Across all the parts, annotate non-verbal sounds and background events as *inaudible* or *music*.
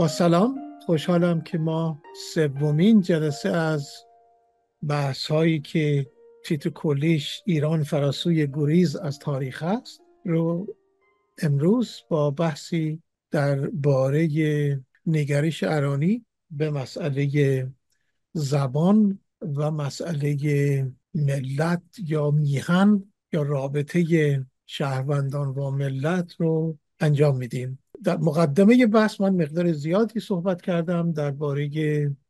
با سلام خوشحالم که ما سومین جلسه از بحث هایی که تیتر کلیش ایران فراسوی گریز از تاریخ است رو امروز با بحثی درباره نگرش ارانی به مسئله زبان و مسئله ملت یا میهن یا رابطه شهروندان و ملت رو انجام میدیم در مقدمه بحث من مقدار زیادی صحبت کردم درباره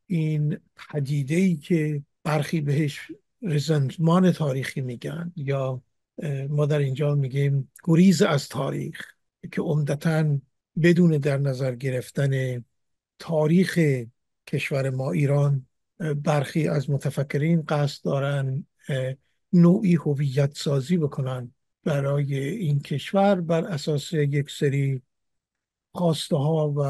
این پدیده ای که برخی بهش رزنتمان تاریخی میگن یا ما در اینجا میگیم گریز از تاریخ که عمدتا بدون در نظر گرفتن تاریخ کشور ما ایران برخی از متفکرین قصد دارن نوعی هویت سازی بکنن برای این کشور بر اساس یک سری خواسته ها و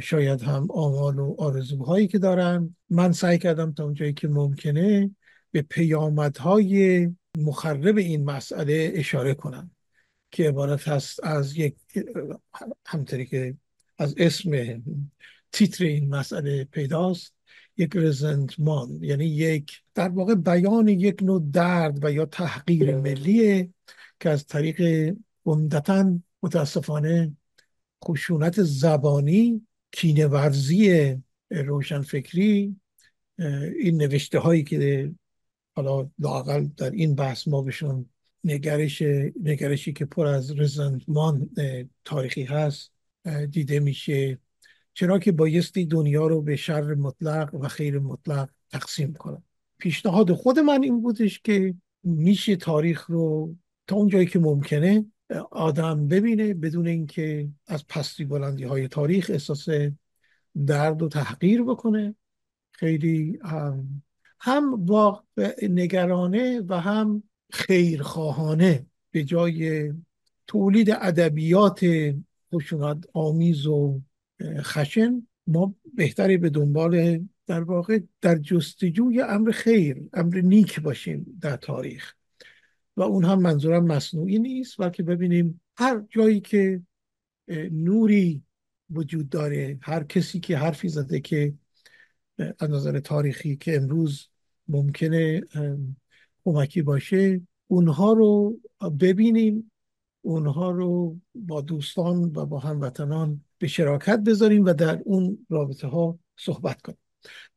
شاید هم آمال و آرزوهایی که دارن من سعی کردم تا اونجایی که ممکنه به پیامدهای مخرب این مسئله اشاره کنم که عبارت هست از یک همطوری که از اسم تیتر این مسئله پیداست یک رزنتمان یعنی یک در واقع بیان یک نوع درد و یا تحقیر ملیه که از طریق عمدتا متاسفانه خشونت زبانی کینه ورزی روشنفکری این نوشته هایی که حالا لاقل در این بحث ما بهشون نگرش نگرشی که پر از رزنتمان تاریخی هست دیده میشه چرا که بایستی دنیا رو به شر مطلق و خیر مطلق تقسیم کنم پیشنهاد خود من این بودش که میشه تاریخ رو تا اون جایی که ممکنه آدم ببینه بدون اینکه از پستی بلندی های تاریخ احساس درد و تحقیر بکنه خیلی هم, هم واقع نگرانه و هم خیرخواهانه به جای تولید ادبیات خشونت آمیز و خشن ما بهتری به دنبال در واقع در جستجوی امر خیر امر نیک باشیم در تاریخ و اون هم منظورم مصنوعی نیست بلکه ببینیم هر جایی که نوری وجود داره هر کسی که حرفی زده که از نظر تاریخی که امروز ممکنه کمکی باشه اونها رو ببینیم اونها رو با دوستان و با هموطنان به شراکت بذاریم و در اون رابطه ها صحبت کنیم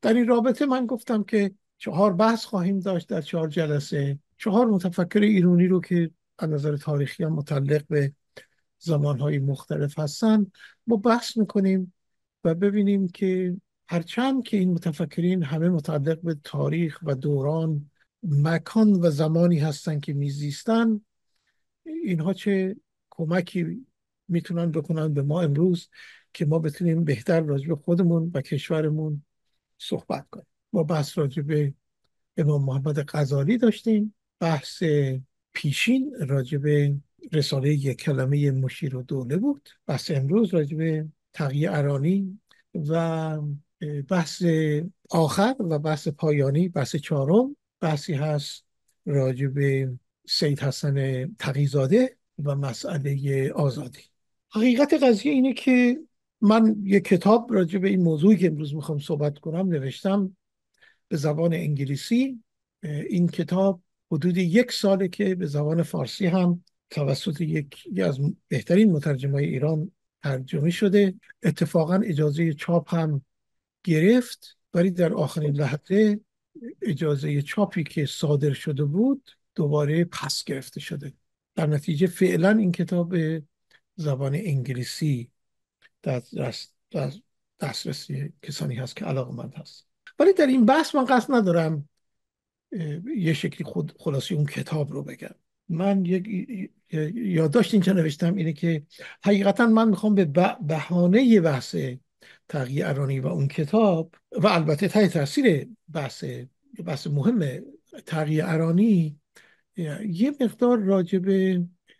در این رابطه من گفتم که چهار بحث خواهیم داشت در چهار جلسه چهار متفکر ایرانی رو که از نظر تاریخی هم متعلق به زمانهای مختلف هستن ما بحث میکنیم و ببینیم که هرچند که این متفکرین همه متعلق به تاریخ و دوران مکان و زمانی هستن که میزیستن اینها چه کمکی میتونن بکنن به ما امروز که ما بتونیم بهتر راجع به خودمون و کشورمون صحبت کنیم ما بحث راجع به امام محمد غزالی داشتیم بحث پیشین راجب رساله یک کلمه مشیر و دوله بود بحث امروز راجب تقیه ارانی و بحث آخر و بحث پایانی بحث چهارم بحثی هست راجب سید حسن تقیزاده و مسئله آزادی حقیقت قضیه اینه که من یک کتاب راجع به این موضوعی که امروز میخوام صحبت کنم نوشتم به زبان انگلیسی این کتاب حدود یک ساله که به زبان فارسی هم توسط یکی از بهترین مترجمای ایران ترجمه شده اتفاقا اجازه چاپ هم گرفت ولی در آخرین لحظه اجازه چاپی که صادر شده بود دوباره پس گرفته شده در نتیجه فعلا این کتاب زبان انگلیسی در دسترسی کسانی هست که علاقمند هست ولی در این بحث من قصد ندارم یه شکلی خود خلاصی اون کتاب رو بگم من یک یادداشت اینجا نوشتم اینه که حقیقتا من میخوام به بهانه بحث تغییر ارانی و اون کتاب و البته تای تاثیر بحث بحث مهم تغییر ارانی یه مقدار راجب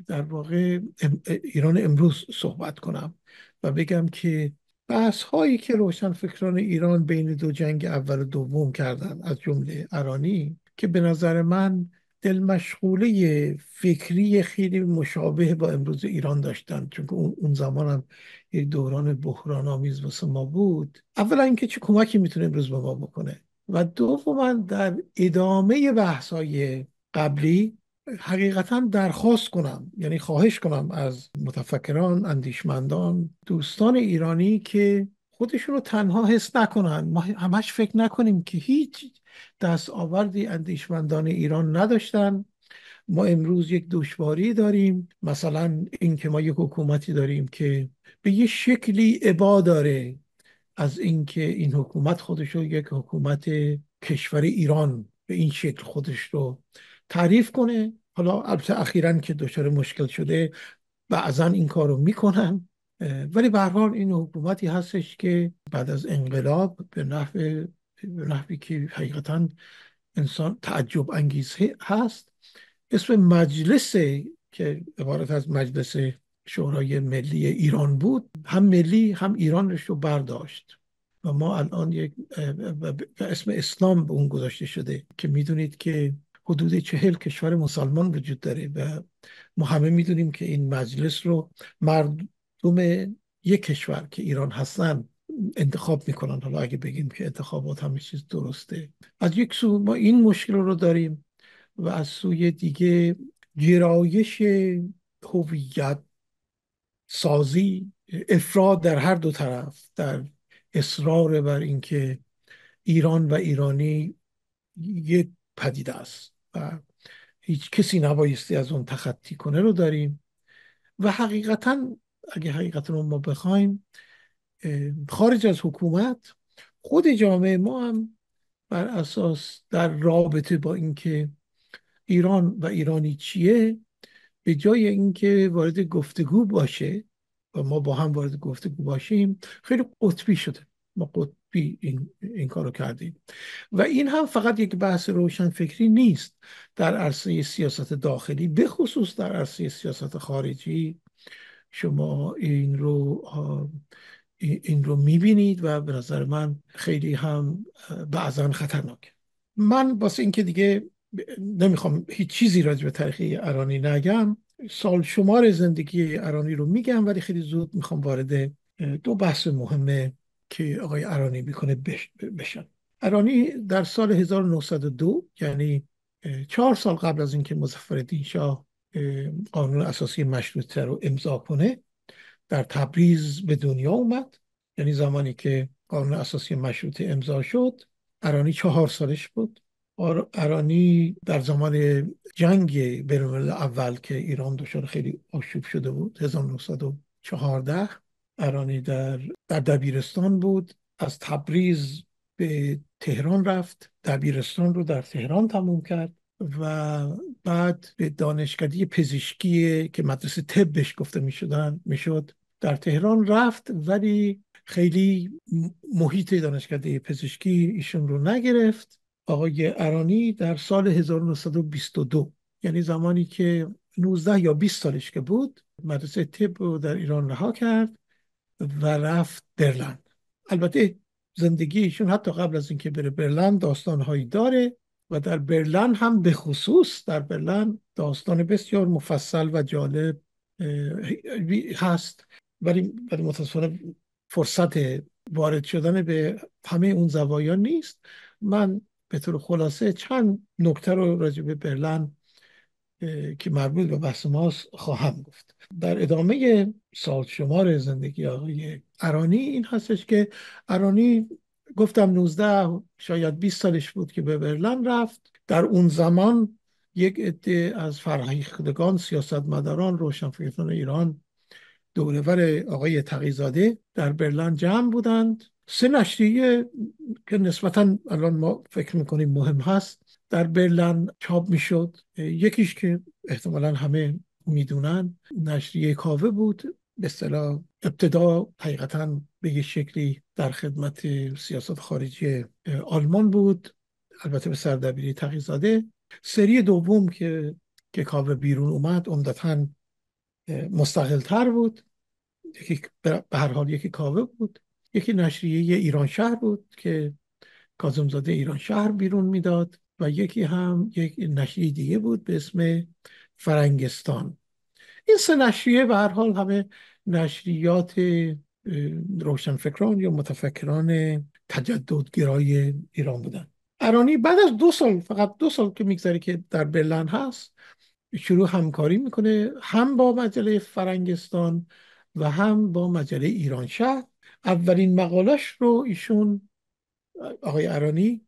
در واقع ایران امروز صحبت کنم و بگم که بحث هایی که روشنفکران ایران بین دو جنگ اول و دوم کردن از جمله ارانی که به نظر من دل مشغوله فکری خیلی مشابه با امروز ایران داشتن چون اون زمان هم یک دوران بحران آمیز واسه ما بود اولا اینکه چه کمکی میتونه امروز به ما بکنه و دوما در ادامه بحث های قبلی حقیقتا درخواست کنم یعنی خواهش کنم از متفکران اندیشمندان دوستان ایرانی که خودشون رو تنها حس نکنن ما همش فکر نکنیم که هیچ آوردی اندیشمندان ایران نداشتن ما امروز یک دشواری داریم مثلا اینکه ما یک حکومتی داریم که به یه شکلی عبا داره از اینکه این حکومت خودش رو یک حکومت کشور ایران به این شکل خودش رو تعریف کنه حالا البته اخیرا که دچار مشکل شده بعضا این کار رو میکنن ولی به حال این حکومتی هستش که بعد از انقلاب به نحو به نحوی که حقیقتا انسان تعجب انگیز هست اسم مجلس که عبارت از مجلس شورای ملی ایران بود هم ملی هم ایرانش رو برداشت و ما الان یک اسم اسلام به اون گذاشته شده که میدونید که حدود چهل کشور مسلمان وجود داره و ما همه میدونیم که این مجلس رو مردم یک کشور که ایران هستن انتخاب میکنن حالا اگه بگیم که انتخابات همه چیز درسته از یک سو ما این مشکل رو داریم و از سوی دیگه گرایش هویت سازی افراد در هر دو طرف در اصرار بر اینکه ایران و ایرانی یک پدیده است هیچ کسی نبایستی از اون تخطی کنه رو داریم و حقیقتا اگه حقیقتا رو ما بخوایم خارج از حکومت خود جامعه ما هم بر اساس در رابطه با اینکه ایران و ایرانی چیه به جای اینکه وارد گفتگو باشه و ما با هم وارد گفتگو باشیم خیلی قطبی شده ما قطبی این, این کارو کردیم و این هم فقط یک بحث روشن فکری نیست در عرصه سیاست داخلی به خصوص در عرصه سیاست خارجی شما این رو این رو میبینید و به نظر من خیلی هم بعضا خطرناک من این اینکه دیگه نمیخوام هیچ چیزی راجع به تاریخ ایرانی نگم سال شمار زندگی ایرانی رو میگم ولی خیلی زود میخوام وارد دو بحث مهم که آقای ارانی میکنه بشن ارانی در سال 1902 یعنی چهار سال قبل از اینکه مظفرالدین شاه قانون اساسی مشروطه رو امضا کنه در تبریز به دنیا اومد یعنی زمانی که قانون اساسی مشروطه امضا شد ارانی چهار سالش بود ارانی در زمان جنگ بینالملل اول که ایران دچار خیلی آشوب شده بود 1914 ارانی در, در دبیرستان بود از تبریز به تهران رفت دبیرستان رو در تهران تموم کرد و بعد به دانشکده پزشکی که مدرسه طبش گفته می میشد در تهران رفت ولی خیلی محیط دانشکده پزشکی ایشون رو نگرفت آقای ارانی در سال 1922 یعنی زمانی که 19 یا 20 سالش که بود مدرسه طب رو در ایران رها کرد و رفت برلند البته زندگیشون حتی قبل از اینکه بره برلند داستانهایی داره و در برلند هم به خصوص در برلند داستان بسیار مفصل و جالب هست ولی ولی متاسفانه فرصت وارد شدن به همه اون زوایا نیست من به طور خلاصه چند نکته رو راجع به برلند که مربوط به بحث ماست خواهم گفت در ادامه سال شمار زندگی آقای ارانی این هستش که ارانی گفتم 19 شاید 20 سالش بود که به برلن رفت در اون زمان یک عده از فرهیختگان سیاستمداران روشنفکران ایران دورور آقای تقیزاده در برلن جمع بودند سه نشریه که نسبتا الان ما فکر میکنیم مهم هست در برلن چاپ میشد یکیش که احتمالا همه میدونن نشریه کاوه بود به اصطلاح ابتدا حقیقتا به یه شکلی در خدمت سیاست خارجی آلمان بود البته به سردبیری تقی داده سری دوم که که کاوه بیرون اومد عمدتا تر بود یکی به هر حال یکی کاوه بود یکی نشریه ایران شهر بود که کازمزاده ایران شهر بیرون میداد و یکی هم یک نشریه دیگه بود به اسم فرنگستان این سه نشریه به هر حال همه نشریات روشنفکران یا متفکران تجددگرای ایران بودن ارانی بعد از دو سال فقط دو سال که میگذره که در برلن هست شروع همکاری میکنه هم با مجله فرنگستان و هم با مجله ایران شهر اولین مقالش رو ایشون آقای ارانی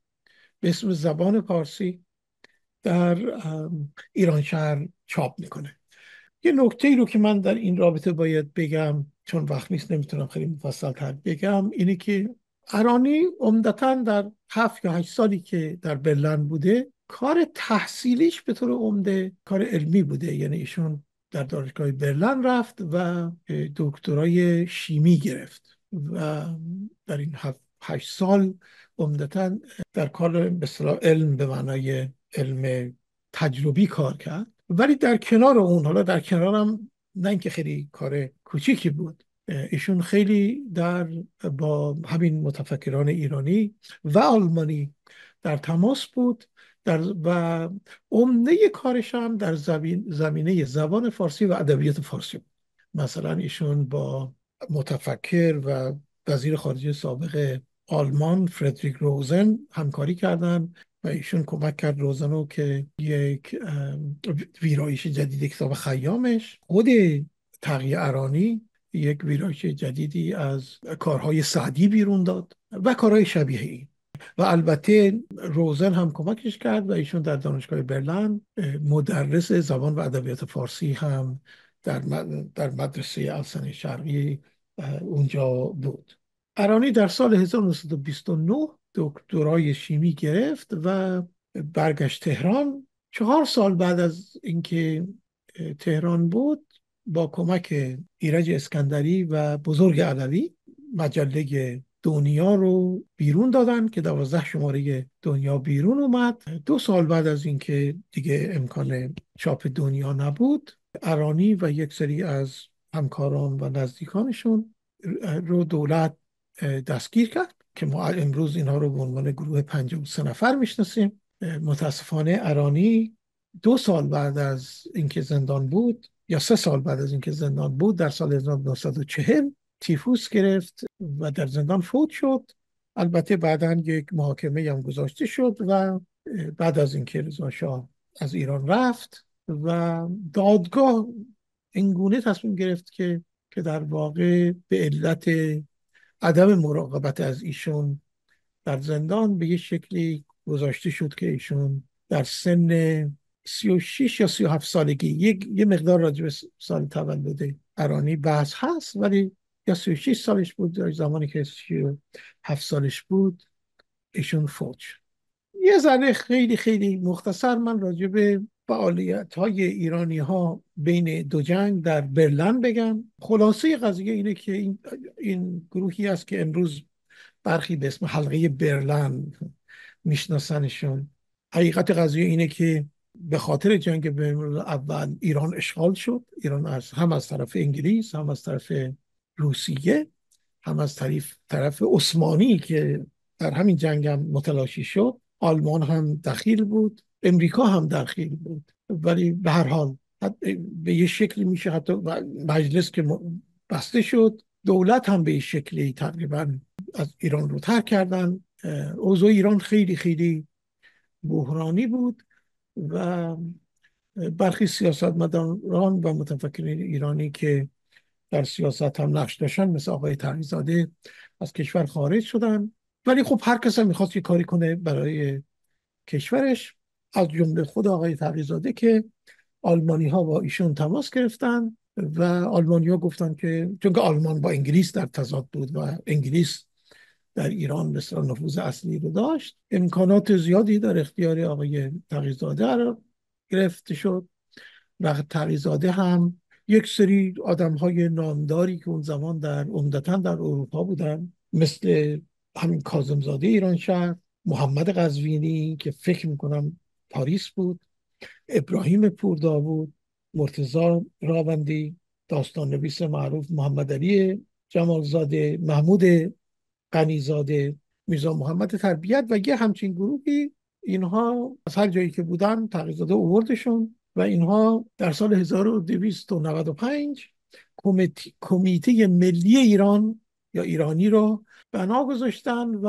به اسم زبان پارسی در ایران شهر چاپ میکنه یه نکته ای رو که من در این رابطه باید بگم چون وقت نیست نمیتونم خیلی مفصل تر بگم اینه که ارانی عمدتا در هفت یا هشت سالی که در برلن بوده کار تحصیلیش به طور عمده کار علمی بوده یعنی ایشون در دانشگاه برلن رفت و دکترای شیمی گرفت و در این هشت سال عمدتا در کار به علم به معنای علم تجربی کار کرد ولی در کنار اون حالا در کنارم نه اینکه خیلی کار کوچیکی بود ایشون خیلی در با همین متفکران ایرانی و آلمانی در تماس بود در و عمده کارش هم در زمینه زبان فارسی و ادبیات فارسی بود مثلا ایشون با متفکر و وزیر خارجه سابق آلمان فردریک روزن همکاری کردند و ایشون کمک کرد روزن رو که یک ویرایش جدید کتاب خیامش خود تقیه ارانی یک ویرایش جدیدی از کارهای سعدی بیرون داد و کارهای شبیه این و البته روزن هم کمکش کرد و ایشون در دانشگاه برلند مدرس زبان و ادبیات فارسی هم در, در مدرسه السن شرقی اونجا بود ارانی در سال 1929 دکترای شیمی گرفت و برگشت تهران چهار سال بعد از اینکه تهران بود با کمک ایرج اسکندری و بزرگ علوی مجله دنیا رو بیرون دادن که دوازده شماره دنیا بیرون اومد دو سال بعد از اینکه دیگه امکان چاپ دنیا نبود ارانی و یک سری از همکاران و نزدیکانشون رو دولت دستگیر کرد که ما امروز اینها رو به عنوان گروه 5سه نفر میشناسیم متاسفانه ارانی دو سال بعد از اینکه زندان بود یا سه سال بعد از اینکه زندان بود در سال 1940 تیفوس گرفت و در زندان فوت شد البته بعدا یک محاکمه هم گذاشته شد و بعد از اینکه رضا شاه از ایران رفت و دادگاه اینگونه تصمیم گرفت که که در واقع به علت عدم مراقبت از ایشون در زندان به یه شکلی گذاشته شد که ایشون در سن 36 یا 37 سالگی یک یه مقدار راجب سال تولد ارانی بحث هست ولی یا 36 سالش بود یا زمانی که 37 سالش بود ایشون فوت یه ذره خیلی خیلی مختصر من راجع فعالیت های ایرانی ها بین دو جنگ در برلن بگم خلاصه قضیه اینه که این, این گروهی است که امروز برخی به اسم حلقه برلن میشناسنشون حقیقت قضیه اینه که به خاطر جنگ بین اول ایران اشغال شد ایران از هم از طرف انگلیس هم از طرف روسیه هم از طرف طرف عثمانی که در همین جنگ هم متلاشی شد آلمان هم دخیل بود امریکا هم داخل بود ولی به هر حال به یه شکلی میشه حتی مجلس که بسته شد دولت هم به یه شکلی تقریبا از ایران رو ترک کردن اوضاع ایران خیلی خیلی بحرانی بود و برخی سیاستمداران و متفکرین ایرانی که در سیاست هم نقش داشتن مثل آقای زاده از کشور خارج شدن ولی خب هر کس هم میخواست یه کاری کنه برای کشورش از جمله خود آقای تبریزاده که آلمانی ها با ایشون تماس گرفتن و آلمانی ها گفتن که چون آلمان با انگلیس در تضاد بود و انگلیس در ایران مثل نفوذ اصلی رو داشت امکانات زیادی در اختیار آقای تغییزاده قرار گرفته شد و تغییزاده هم یک سری آدم های نامداری که اون زمان در عمدتا در اروپا بودن مثل همین کازمزاده ایران شهر محمد قزوینی که فکر میکنم پاریس بود ابراهیم داوود، مرتزا راوندی داستان نویس معروف محمد علی جمالزاده محمود قنیزاده میزا محمد تربیت و یه همچین گروهی اینها از هر جایی که بودن تغییزاده اووردشون و اینها در سال 1295 کمیتی کمیته ملی ایران یا ایرانی رو بنا گذاشتن و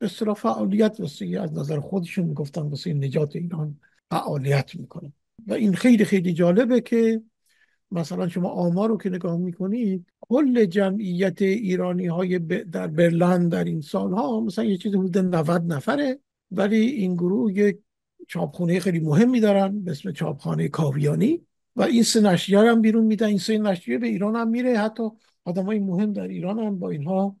اصطلاح فعالیت واسه از نظر خودشون میگفتن واسه نجات ایران فعالیت میکنن و این خیلی خیلی جالبه که مثلا شما آمار رو که نگاه میکنید کل جمعیت ایرانی های در برلند در این سال ها مثلا یه چیزی حدود 90 نفره ولی این گروه یک چاپخونه خیلی مهمی دارن به اسم چاپخانه کاویانی و این سه نشریه هم بیرون میدن این سه نشریه به ایران هم میره حتی آدمای مهم در ایران هم با اینها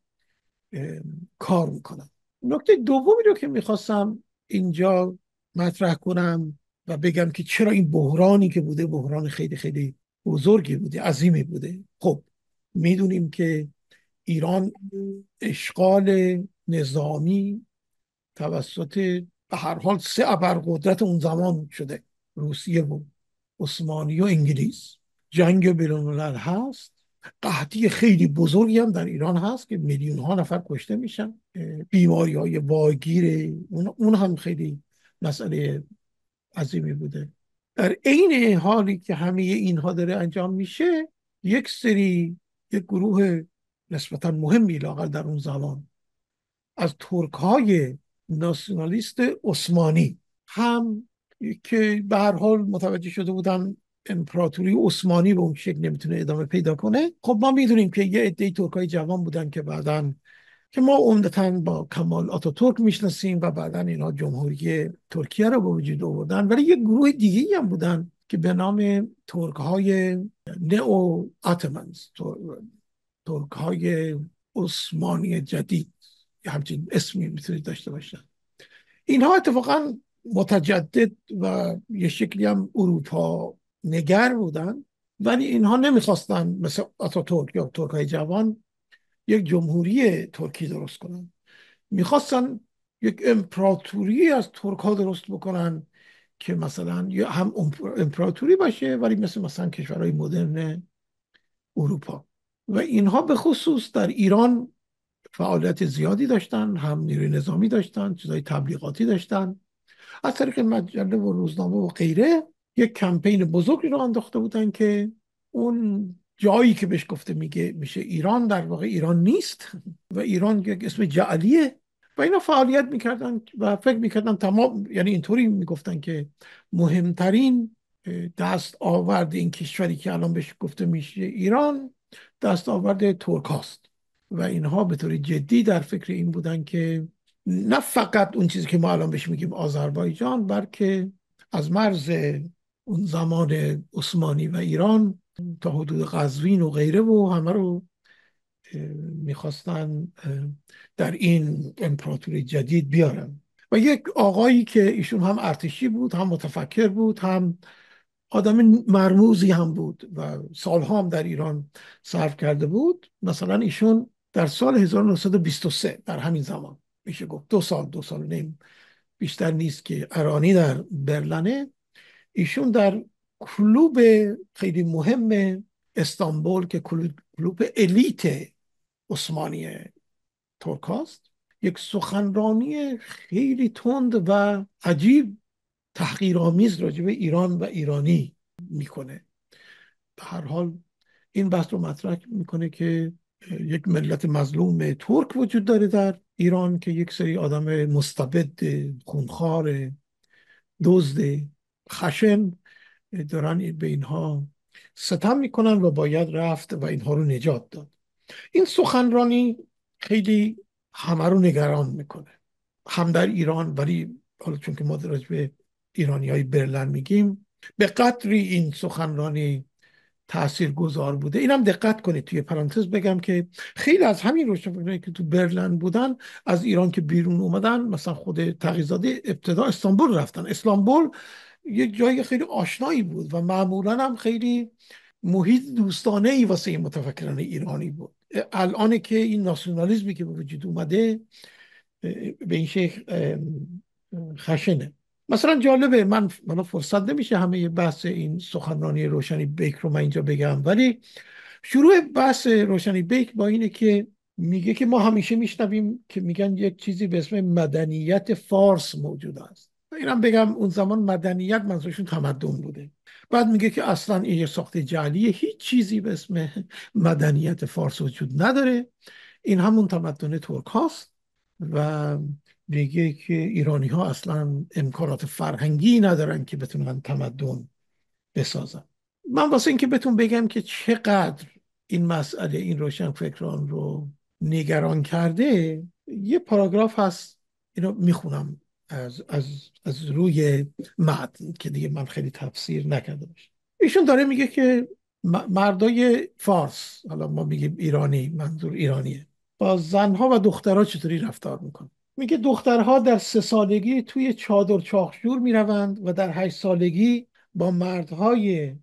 کار میکنن نکته دومی رو که میخواستم اینجا مطرح کنم و بگم که چرا این بحرانی که بوده بحران خیلی خیلی بزرگی بوده عظیمی بوده خب میدونیم که ایران اشغال نظامی توسط به هر حال سه ابرقدرت اون زمان شده روسیه و عثمانی و انگلیس جنگ بیرون هست قحطی خیلی بزرگی هم در ایران هست که میلیون ها نفر کشته میشن بیماری های واگیر اون هم خیلی مسئله عظیمی بوده در عین حالی که همه اینها داره انجام میشه یک سری یک گروه نسبتا مهمی لاغر در اون زمان از ترک های ناسیونالیست عثمانی هم که به هر حال متوجه شده بودن امپراتوری عثمانی به اون شکل نمیتونه ادامه پیدا کنه خب ما میدونیم که یه عده ترکای جوان بودن که بعدا که ما عمدتا با کمال ترک میشناسیم و بعدا اینا جمهوری ترکیه رو به وجود آوردن ولی یه گروه دیگه هم بودن که به نام ترک های نئو آتمنز ترک های عثمانی جدید همچین اسمی میتونید داشته باشن اینها اتفاقا متجدد و یه شکلی هم اروپا نگر بودن ولی اینها نمیخواستن مثل ترک یا ترک های جوان یک جمهوری ترکی درست کنن میخواستن یک امپراتوری از ترک ها درست بکنن که مثلا یا هم امپراتوری باشه ولی مثل مثلا کشورهای مدرن اروپا و اینها به خصوص در ایران فعالیت زیادی داشتن هم نیروی نظامی داشتن چیزای تبلیغاتی داشتن از طریق مجله و روزنامه و غیره یک کمپین بزرگی رو انداخته بودن که اون جایی که بهش گفته میگه میشه ایران در واقع ایران نیست و ایران یک اسم جعلیه و اینا فعالیت میکردن و فکر میکردن تمام یعنی اینطوری میگفتن که مهمترین دست آورد این کشوری که الان بهش گفته میشه ایران دست آورد ترک و اینها به طور جدی در فکر این بودن که نه فقط اون چیزی که ما الان بهش میگیم آذربایجان بلکه از مرز اون زمان عثمانی و ایران تا حدود قزوین و غیره و همه رو میخواستن در این امپراتوری جدید بیارن و یک آقایی که ایشون هم ارتشی بود هم متفکر بود هم آدم مرموزی هم بود و سالها هم در ایران صرف کرده بود مثلا ایشون در سال 1923 در همین زمان میشه گفت دو سال دو سال نیم بیشتر نیست که ارانی در برلنه ایشون در کلوب خیلی مهم استانبول که کلوب الیت عثمانی ترکاست، یک سخنرانی خیلی تند و عجیب تحقیرآمیز راجع به ایران و ایرانی میکنه به هر حال این بحث رو مطرح میکنه که یک ملت مظلوم ترک وجود داره در ایران که یک سری آدم مستبد خونخوار دزد خشن دارن به اینها ستم میکنن و باید رفت و اینها رو نجات داد این سخنرانی خیلی همه رو نگران میکنه هم در ایران ولی حالا چون که ما در به ایرانی های برلن میگیم به قدری این سخنرانی تأثیر گذار بوده اینم دقت کنید توی پرانتز بگم که خیلی از همین روشنفکرانی که تو برلن بودن از ایران که بیرون اومدن مثلا خود تقیزاده ابتدا استانبول رفتن استانبول یه جای خیلی آشنایی بود و معمولا هم خیلی محیط دوستانه ای واسه این متفکران ایرانی بود الان که این ناسیونالیزمی که به وجود اومده به این شیخ خشنه مثلا جالبه من من فرصت نمیشه همه بحث این سخنرانی روشنی بیک رو من اینجا بگم ولی شروع بحث روشنی بیک با اینه که میگه که ما همیشه میشنویم که میگن یک چیزی به اسم مدنیت فارس موجود است اینم بگم اون زمان مدنیت منظورشون تمدن بوده بعد میگه که اصلا این یه ساخت جعلیه هیچ چیزی به اسم مدنیت فارس وجود نداره این همون تمدن ترک هاست و میگه که ایرانی ها اصلا امکانات فرهنگی ندارن که بتونن تمدن بسازن من واسه اینکه بتون بگم که چقدر این مسئله این روشن فکران رو نگران کرده یه پاراگراف هست اینو میخونم از, از, از روی متن که دیگه من خیلی تفسیر نکرده باشم ایشون داره میگه که مردای فارس حالا ما میگیم ایرانی منظور ایرانیه با زنها و دخترها چطوری رفتار میکنه میگه دخترها در سه سالگی توی چادر چاخشور میروند و در هشت سالگی با مردهای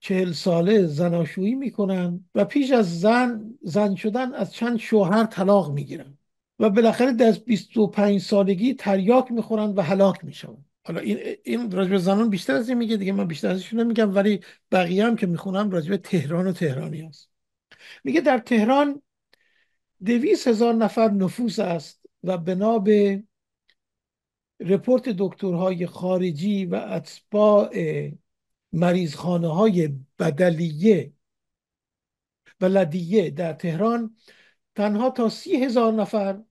چهل ساله زناشویی میکنند و پیش از زن زن شدن از چند شوهر طلاق میگیرند و بالاخره در 25 سالگی تریاک میخورن و هلاک میشوند حالا این این راجب زنان بیشتر از این میگه دیگه من بیشتر ازشون نمیگم ولی بقیه هم که میخونم راجب تهران و تهرانی هست میگه در تهران دویس هزار نفر نفوس است و بنا به رپورت دکترهای خارجی و اتباع مریضخانه های بدلیه و لدیه در تهران تنها تا سی هزار نفر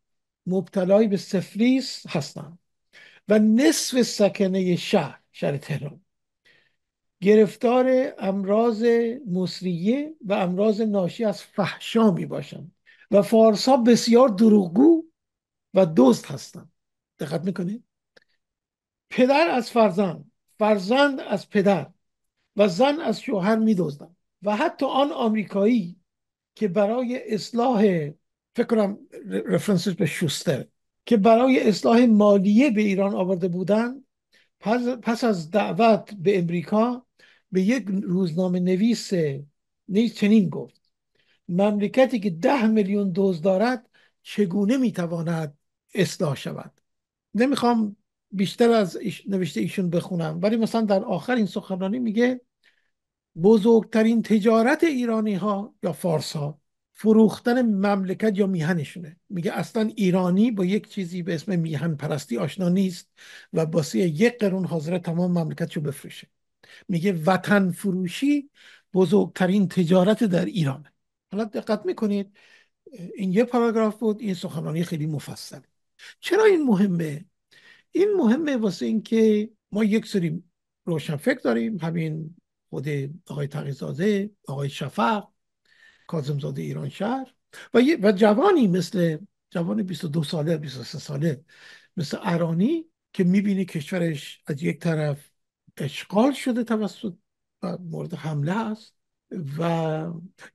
مبتلای به سفلیس هستند و نصف سکنه شهر شهر تهران گرفتار امراض مصریه و امراض ناشی از فحشا می باشند و فارس ها بسیار دروغگو و دوست هستند دقت میکنید پدر از فرزند فرزند از پدر و زن از شوهر می دوزدن. و حتی آن آمریکایی که برای اصلاح فکر کنم رفرنسش به شوستر که برای اصلاح مالیه به ایران آورده بودند. پس, از دعوت به امریکا به یک روزنامه نویس نیز چنین گفت مملکتی که ده میلیون دوز دارد چگونه میتواند اصلاح شود نمیخوام بیشتر از نوشته ایشون بخونم ولی مثلا در آخر این سخنرانی میگه بزرگترین تجارت ایرانی ها یا فارس ها فروختن مملکت یا میهنشونه میگه اصلا ایرانی با یک چیزی به اسم میهن پرستی آشنا نیست و باسه یک قرون حاضر تمام مملکت رو بفروشه میگه وطن فروشی بزرگترین تجارت در ایرانه حالا دقت میکنید این یه پاراگراف بود این سخنرانی خیلی مفصله چرا این مهمه این مهمه واسه اینکه ما یک سری روشنفکر داریم همین خود آقای تقیزاده آقای شفق کازمزاده ایران شهر و, و جوانی مثل جوان 22 ساله 23 ساله مثل ارانی که میبینه کشورش از یک طرف اشغال شده توسط و مورد حمله است و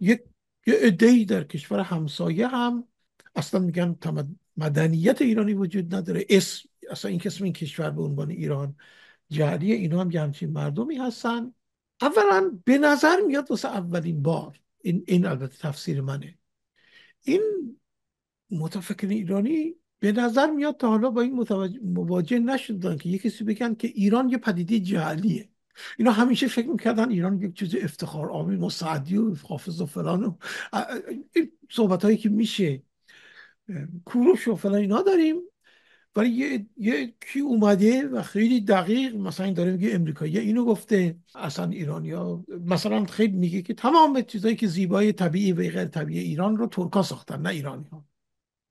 یک یه ای در کشور همسایه هم اصلا میگن مدنیت ایرانی وجود نداره اسم اصلا این کسم این کشور به عنوان ایران جهلی اینا هم یه همچین مردمی هستن اولا به نظر میاد واسه اولین بار این, این البته تفسیر منه این متفکر ایرانی به نظر میاد تا حالا با این مواجه نشدن که یه کسی بگن که ایران یه پدیده جهلیه اینا همیشه فکر میکردن ایران یک چیز افتخار آمی مسعدی و حافظ و فلان و صحبت هایی که میشه کوروش و فلان اینا داریم ولی یه, یه کی اومده و خیلی دقیق مثلا داره میگه امریکایی اینو گفته اصلا ایرانیا مثلا خیلی میگه که تمام چیزایی که زیبای طبیعی و غیر طبیعی ایران رو ترکا ساختن نه ایرانی ها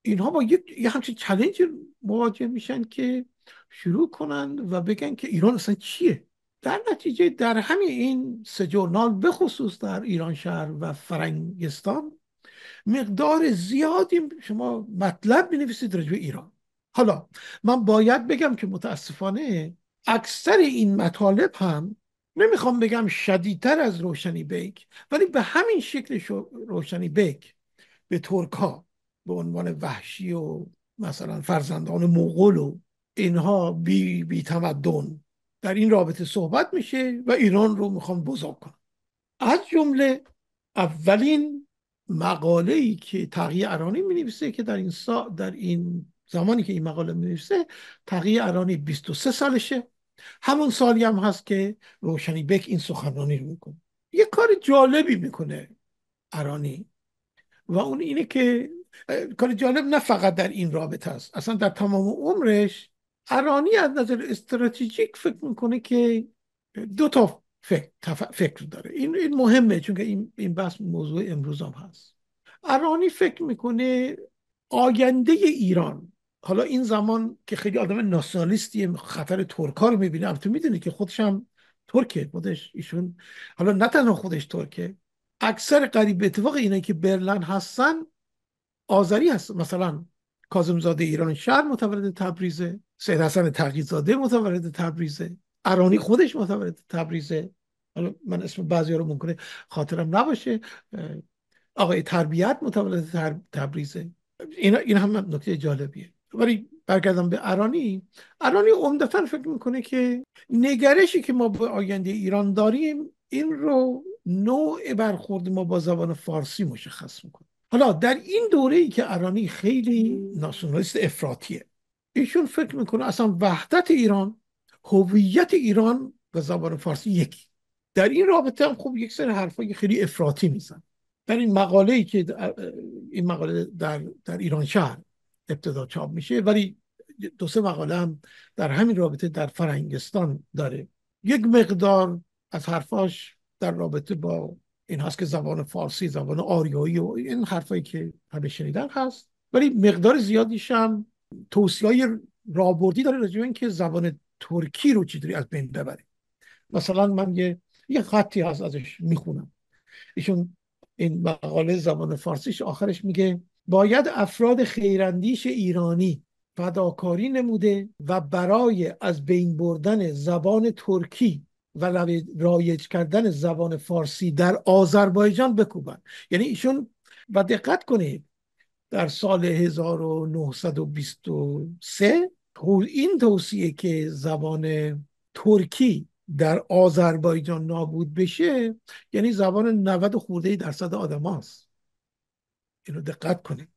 اینها با یه, یه همچین چلنج مواجه میشن که شروع کنن و بگن که ایران اصلا چیه در نتیجه در همین این سه جورنال بخصوص در ایران شهر و فرنگستان مقدار زیادی شما مطلب می نویسید ایران حالا من باید بگم که متاسفانه اکثر این مطالب هم نمیخوام بگم شدیدتر از روشنی بیک ولی به همین شکل روشنی بیک به ترکا به عنوان وحشی و مثلا فرزندان مغول و اینها بی, بی تمدن در این رابطه صحبت میشه و ایران رو میخوام بزرگ کنن از جمله اولین مقاله ای که تقیه ارانی می نویسه که در این, سا در این زمانی که این مقاله مینویسه تقی ارانی 23 سالشه همون سالی هم هست که روشنی بک این سخنرانی رو میکنه یه کار جالبی میکنه ارانی و اون اینه که کار جالب نه فقط در این رابطه است اصلا در تمام عمرش ارانی از نظر استراتژیک فکر میکنه که دو تا فکر, فکر داره این, این مهمه چون این, این بحث موضوع امروز هم هست ارانی فکر میکنه آینده ایران حالا این زمان که خیلی آدم ناسیونالیستی خطر ترکا رو میبینه تو میدونی که خودش هم ترکه خودش ایشون حالا نه تنها خودش ترکه اکثر قریب به اتفاق اینه که برلن هستن آذری هست مثلا زاده ایران شهر متولد تبریزه سید حسن تقیزاده متولد تبریزه ارانی خودش متولد تبریزه حالا من اسم بعضی رو ممکنه خاطرم نباشه آقای تربیت متولد تبریزه این هم نکته جالبیه ولی برگردم به ارانی ارانی عمدتا فکر میکنه که نگرشی که ما به آینده ایران داریم این رو نوع برخورد ما با زبان فارسی مشخص میکنه حالا در این دوره ای که ارانی خیلی ناسیونالیست افراطیه ایشون فکر میکنه اصلا وحدت ایران هویت ایران و زبان فارسی یکی در این رابطه هم خوب یک سری حرفای خیلی افراطی میزن در این مقاله ای که این مقاله در, در ایران شهر ابتدا چاپ میشه ولی دو سه مقاله هم در همین رابطه در فرهنگستان داره یک مقدار از حرفاش در رابطه با این هست که زبان فارسی زبان آریایی و این حرفایی که همه شنیدن هست ولی مقدار زیادیش هم توصیه های رابردی داره راجع اینکه زبان ترکی رو چطوری از بین ببریم مثلا من یه یه خطی هست ازش میخونم ایشون این مقاله زبان فارسیش آخرش میگه باید افراد خیراندیش ایرانی فداکاری نموده و برای از بین بردن زبان ترکی و رایج کردن زبان فارسی در آذربایجان بکوبند. یعنی ایشون و دقت کنید در سال 1923 این توصیه که زبان ترکی در آذربایجان نابود بشه یعنی زبان 90 خورده درصد آدم اینو دقت کنیم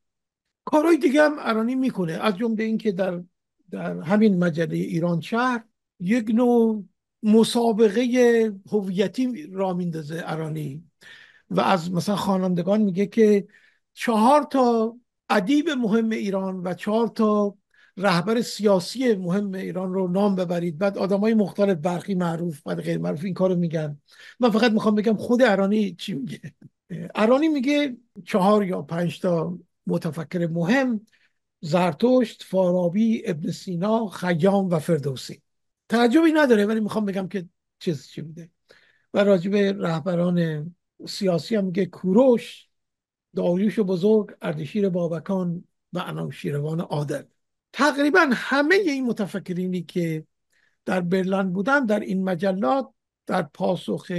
کارهای دیگه هم ارانی میکنه از جمله اینکه در در همین مجله ایران شهر یک نوع مسابقه هویتی را میندازه ارانی و از مثلا خوانندگان میگه که چهار تا ادیب مهم ایران و چهار تا رهبر سیاسی مهم ایران رو نام ببرید بعد آدم های مختلف برقی معروف بعد غیر معروف این کارو میگن من فقط میخوام بگم خود ارانی چی میگه ارانی میگه چهار یا پنج تا متفکر مهم زرتشت، فارابی، ابن سینا، خیام و فردوسی تعجبی نداره ولی میخوام بگم که چیز چی بوده و راجب رهبران سیاسی هم میگه کوروش داریوش بزرگ اردشیر بابکان و انوشیروان عادل تقریبا همه این متفکرینی که در برلند بودن در این مجلات در پاسخ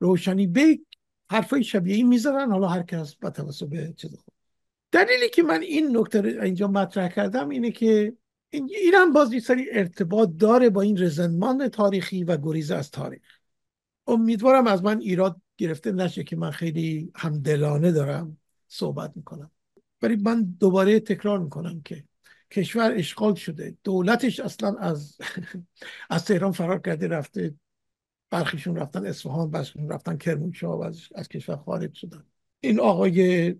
روشنی بیک حرفای شبیه این حالا هر کس با به دلیلی که من این نکته اینجا مطرح کردم اینه که ایران هم باز سری ارتباط داره با این رزنمان تاریخی و گریز از تاریخ امیدوارم از من ایراد گرفته نشه که من خیلی همدلانه دارم صحبت میکنم ولی من دوباره تکرار میکنم که کشور اشغال شده دولتش اصلا از *laughs* از تهران فرار کرده رفته برخیشون رفتن اصفهان برخیشون رفتن کرمانشاه و از کشور خارج شدن این آقای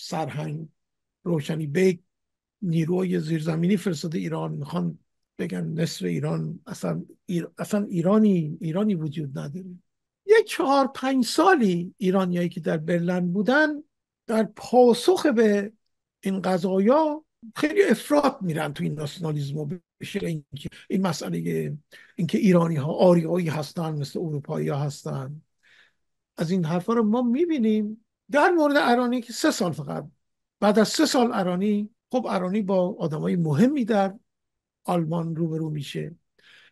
سرهنگ روشنی بیگ نیروی زیرزمینی فرستاده ایران میخوان بگن نصف ایران اصلا, اصلا ایرانی ایرانی وجود نداره یک چهار پنج سالی ایرانیایی که در برلن بودن در پاسخ به این قضایا خیلی افراد میرن تو این ناسیونالیسم و بشه اینکه این مسئله اینکه ایرانی ها آریایی هستن مثل اروپایی ها هستن از این حرفا رو ما میبینیم در مورد ارانی که سه سال فقط بعد از سه سال ارانی خب ارانی با آدمای مهمی در آلمان روبرو میشه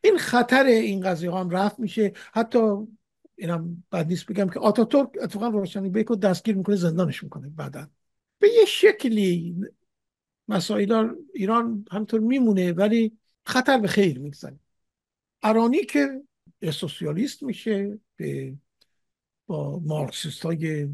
این خطر این قضیه ها هم رفت میشه حتی اینم بد نیست بگم که ترک اتفاقا روشنی بیکو دستگیر میکنه زندانش میکنه بعدا به یه شکلی مسائل ایران همطور میمونه ولی خطر به خیر میگذاریم ارانی که سوسیالیست میشه به با مارکسیست های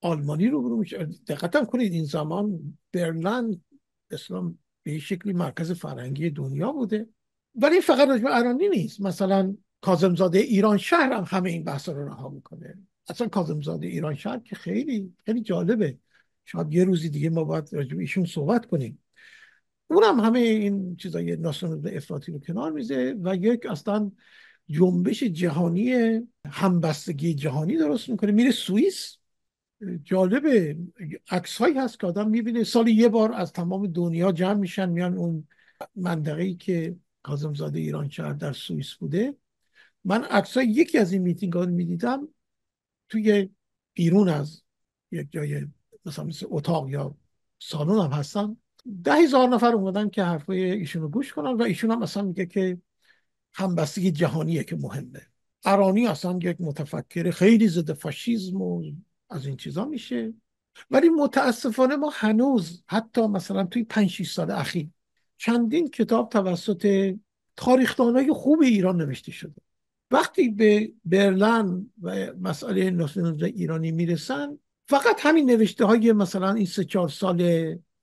آلمانی رو برو میشه دقت کنید این زمان برلند اسلام به شکلی مرکز فرهنگی دنیا بوده ولی فقط رانی ارانی نیست مثلا کازمزاده ایران شهر هم همه این بحث رو رها میکنه اصلا کازمزاده ایران شهر که خیلی خیلی جالبه شاید یه روزی دیگه ما باید راجع ایشون صحبت کنیم هم همه این چیزای ناسیونالیسم افراطی رو کنار میزه و یک اصلا جنبش جهانی همبستگی جهانی درست میکنه میره سوئیس جالبه عکسهایی هست که آدم میبینه سال یه بار از تمام دنیا جمع میشن میان اون منطقه ای که کازمزاده ایران شهر در سوئیس بوده من عکس یکی از این میتینگ ها میدیدم توی بیرون از یک جای مثلا مثل اتاق یا سالن هم هستن ده هزار نفر اومدن که حرفای ایشونو گوش کنن و ایشون هم اصلا میگه که همبستگی جهانیه که مهمه ارانی اصلا یک متفکر خیلی ضد فاشیزم و از این چیزا میشه ولی متاسفانه ما هنوز حتی مثلا توی 5 6 سال اخیر چندین کتاب توسط تاریخدانای خوب ایران نوشته شده وقتی به برلن و مسئله نسل ایرانی میرسن فقط همین نوشته های مثلا این سه چهار سال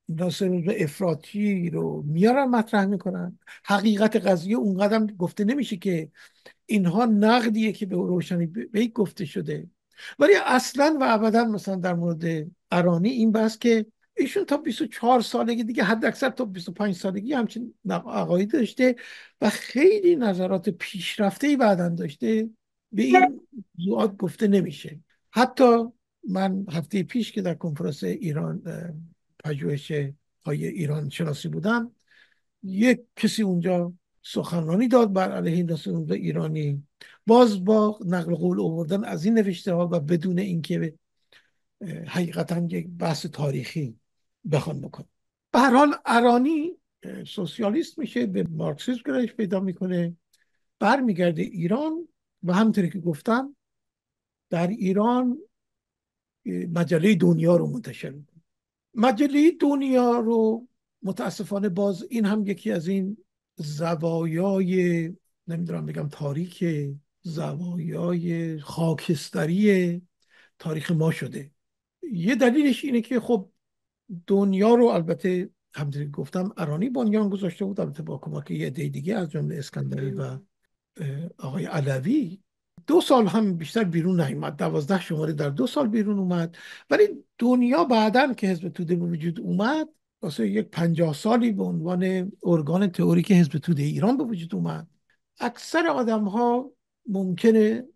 ناصر افراطی رو میارن مطرح میکنن حقیقت قضیه اونقدر گفته نمیشه که اینها نقدیه که به روشنی به گفته شده ولی اصلا و ابدا مثلا در مورد ارانی این بس که ایشون تا 24 سالگی دیگه حد اکثر تا 25 سالگی همچین عقایدی داشته و خیلی نظرات پیشرفته ای بعدا داشته به این زواد گفته نمیشه حتی من هفته پیش که در کنفرانس ایران پژوهش های ایران شناسی بودم یک کسی اونجا سخنرانی داد بر علیه این به ایرانی باز با نقل قول آوردن از این نوشته ها و بدون اینکه حقیقتا یک بحث تاریخی بخوان بکن به ارانی سوسیالیست میشه به مارکسیسم گرایش پیدا میکنه برمیگرده ایران و همطوری که گفتم در ایران مجله دنیا رو منتشر میکنه مجله دنیا رو متاسفانه باز این هم یکی از این زوایای نمیدونم بگم تاریک زوایای خاکستری تاریخ ما شده یه دلیلش اینه که خب دنیا رو البته همطوری گفتم ارانی بنیان گذاشته بود البته با کمک یه دی دیگه از جمله اسکندری و آقای علوی دو سال هم بیشتر بیرون نیومد دوازده شماره در دو سال بیرون اومد ولی دنیا بعدا که حزب توده به وجود اومد واسه یک پنجاه سالی به عنوان ارگان تئوریک حزب توده ایران به وجود اومد اکثر آدم ها ممکنه *laughs*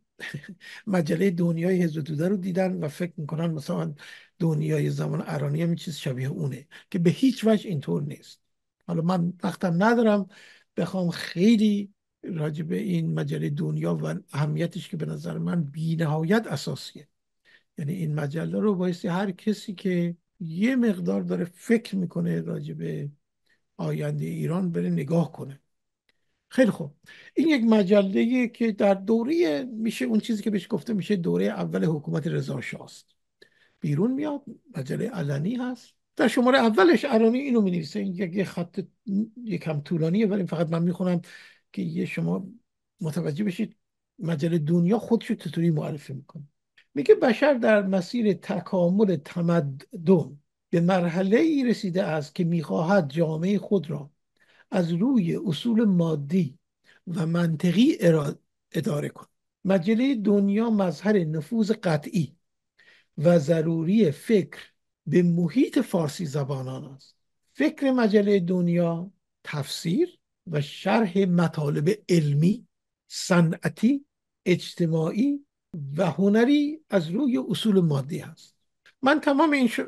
مجله دنیای حزب توده رو دیدن و فکر میکنن مثلا دنیای زمان ارانی هم چیز شبیه اونه که به هیچ وجه اینطور نیست حالا من وقتم ندارم بخوام خیلی راجب این مجله دنیا و اهمیتش که به نظر من نهایت اساسیه یعنی این مجله رو بایستی هر کسی که یه مقدار داره فکر میکنه راجبه آینده ایران بره نگاه کنه خیلی خوب این یک مجله که در دوره میشه اون چیزی که بهش گفته میشه دوره اول حکومت رضا است بیرون میاد مجله علنی هست در شماره اولش علنی اینو می نویسه این یک خط یکم طولانیه ولی فقط من میخونم که یه شما متوجه بشید مجله دنیا خودش رو چطوری معرفی میکنه میگه بشر در مسیر تکامل تمدن به مرحله ای رسیده است که میخواهد جامعه خود را از روی اصول مادی و منطقی اداره کند مجله دنیا مظهر نفوذ قطعی و ضروری فکر به محیط فارسی زبانان است فکر مجله دنیا تفسیر و شرح مطالب علمی صنعتی اجتماعی و هنری از روی اصول مادی هست من تمام این, ش...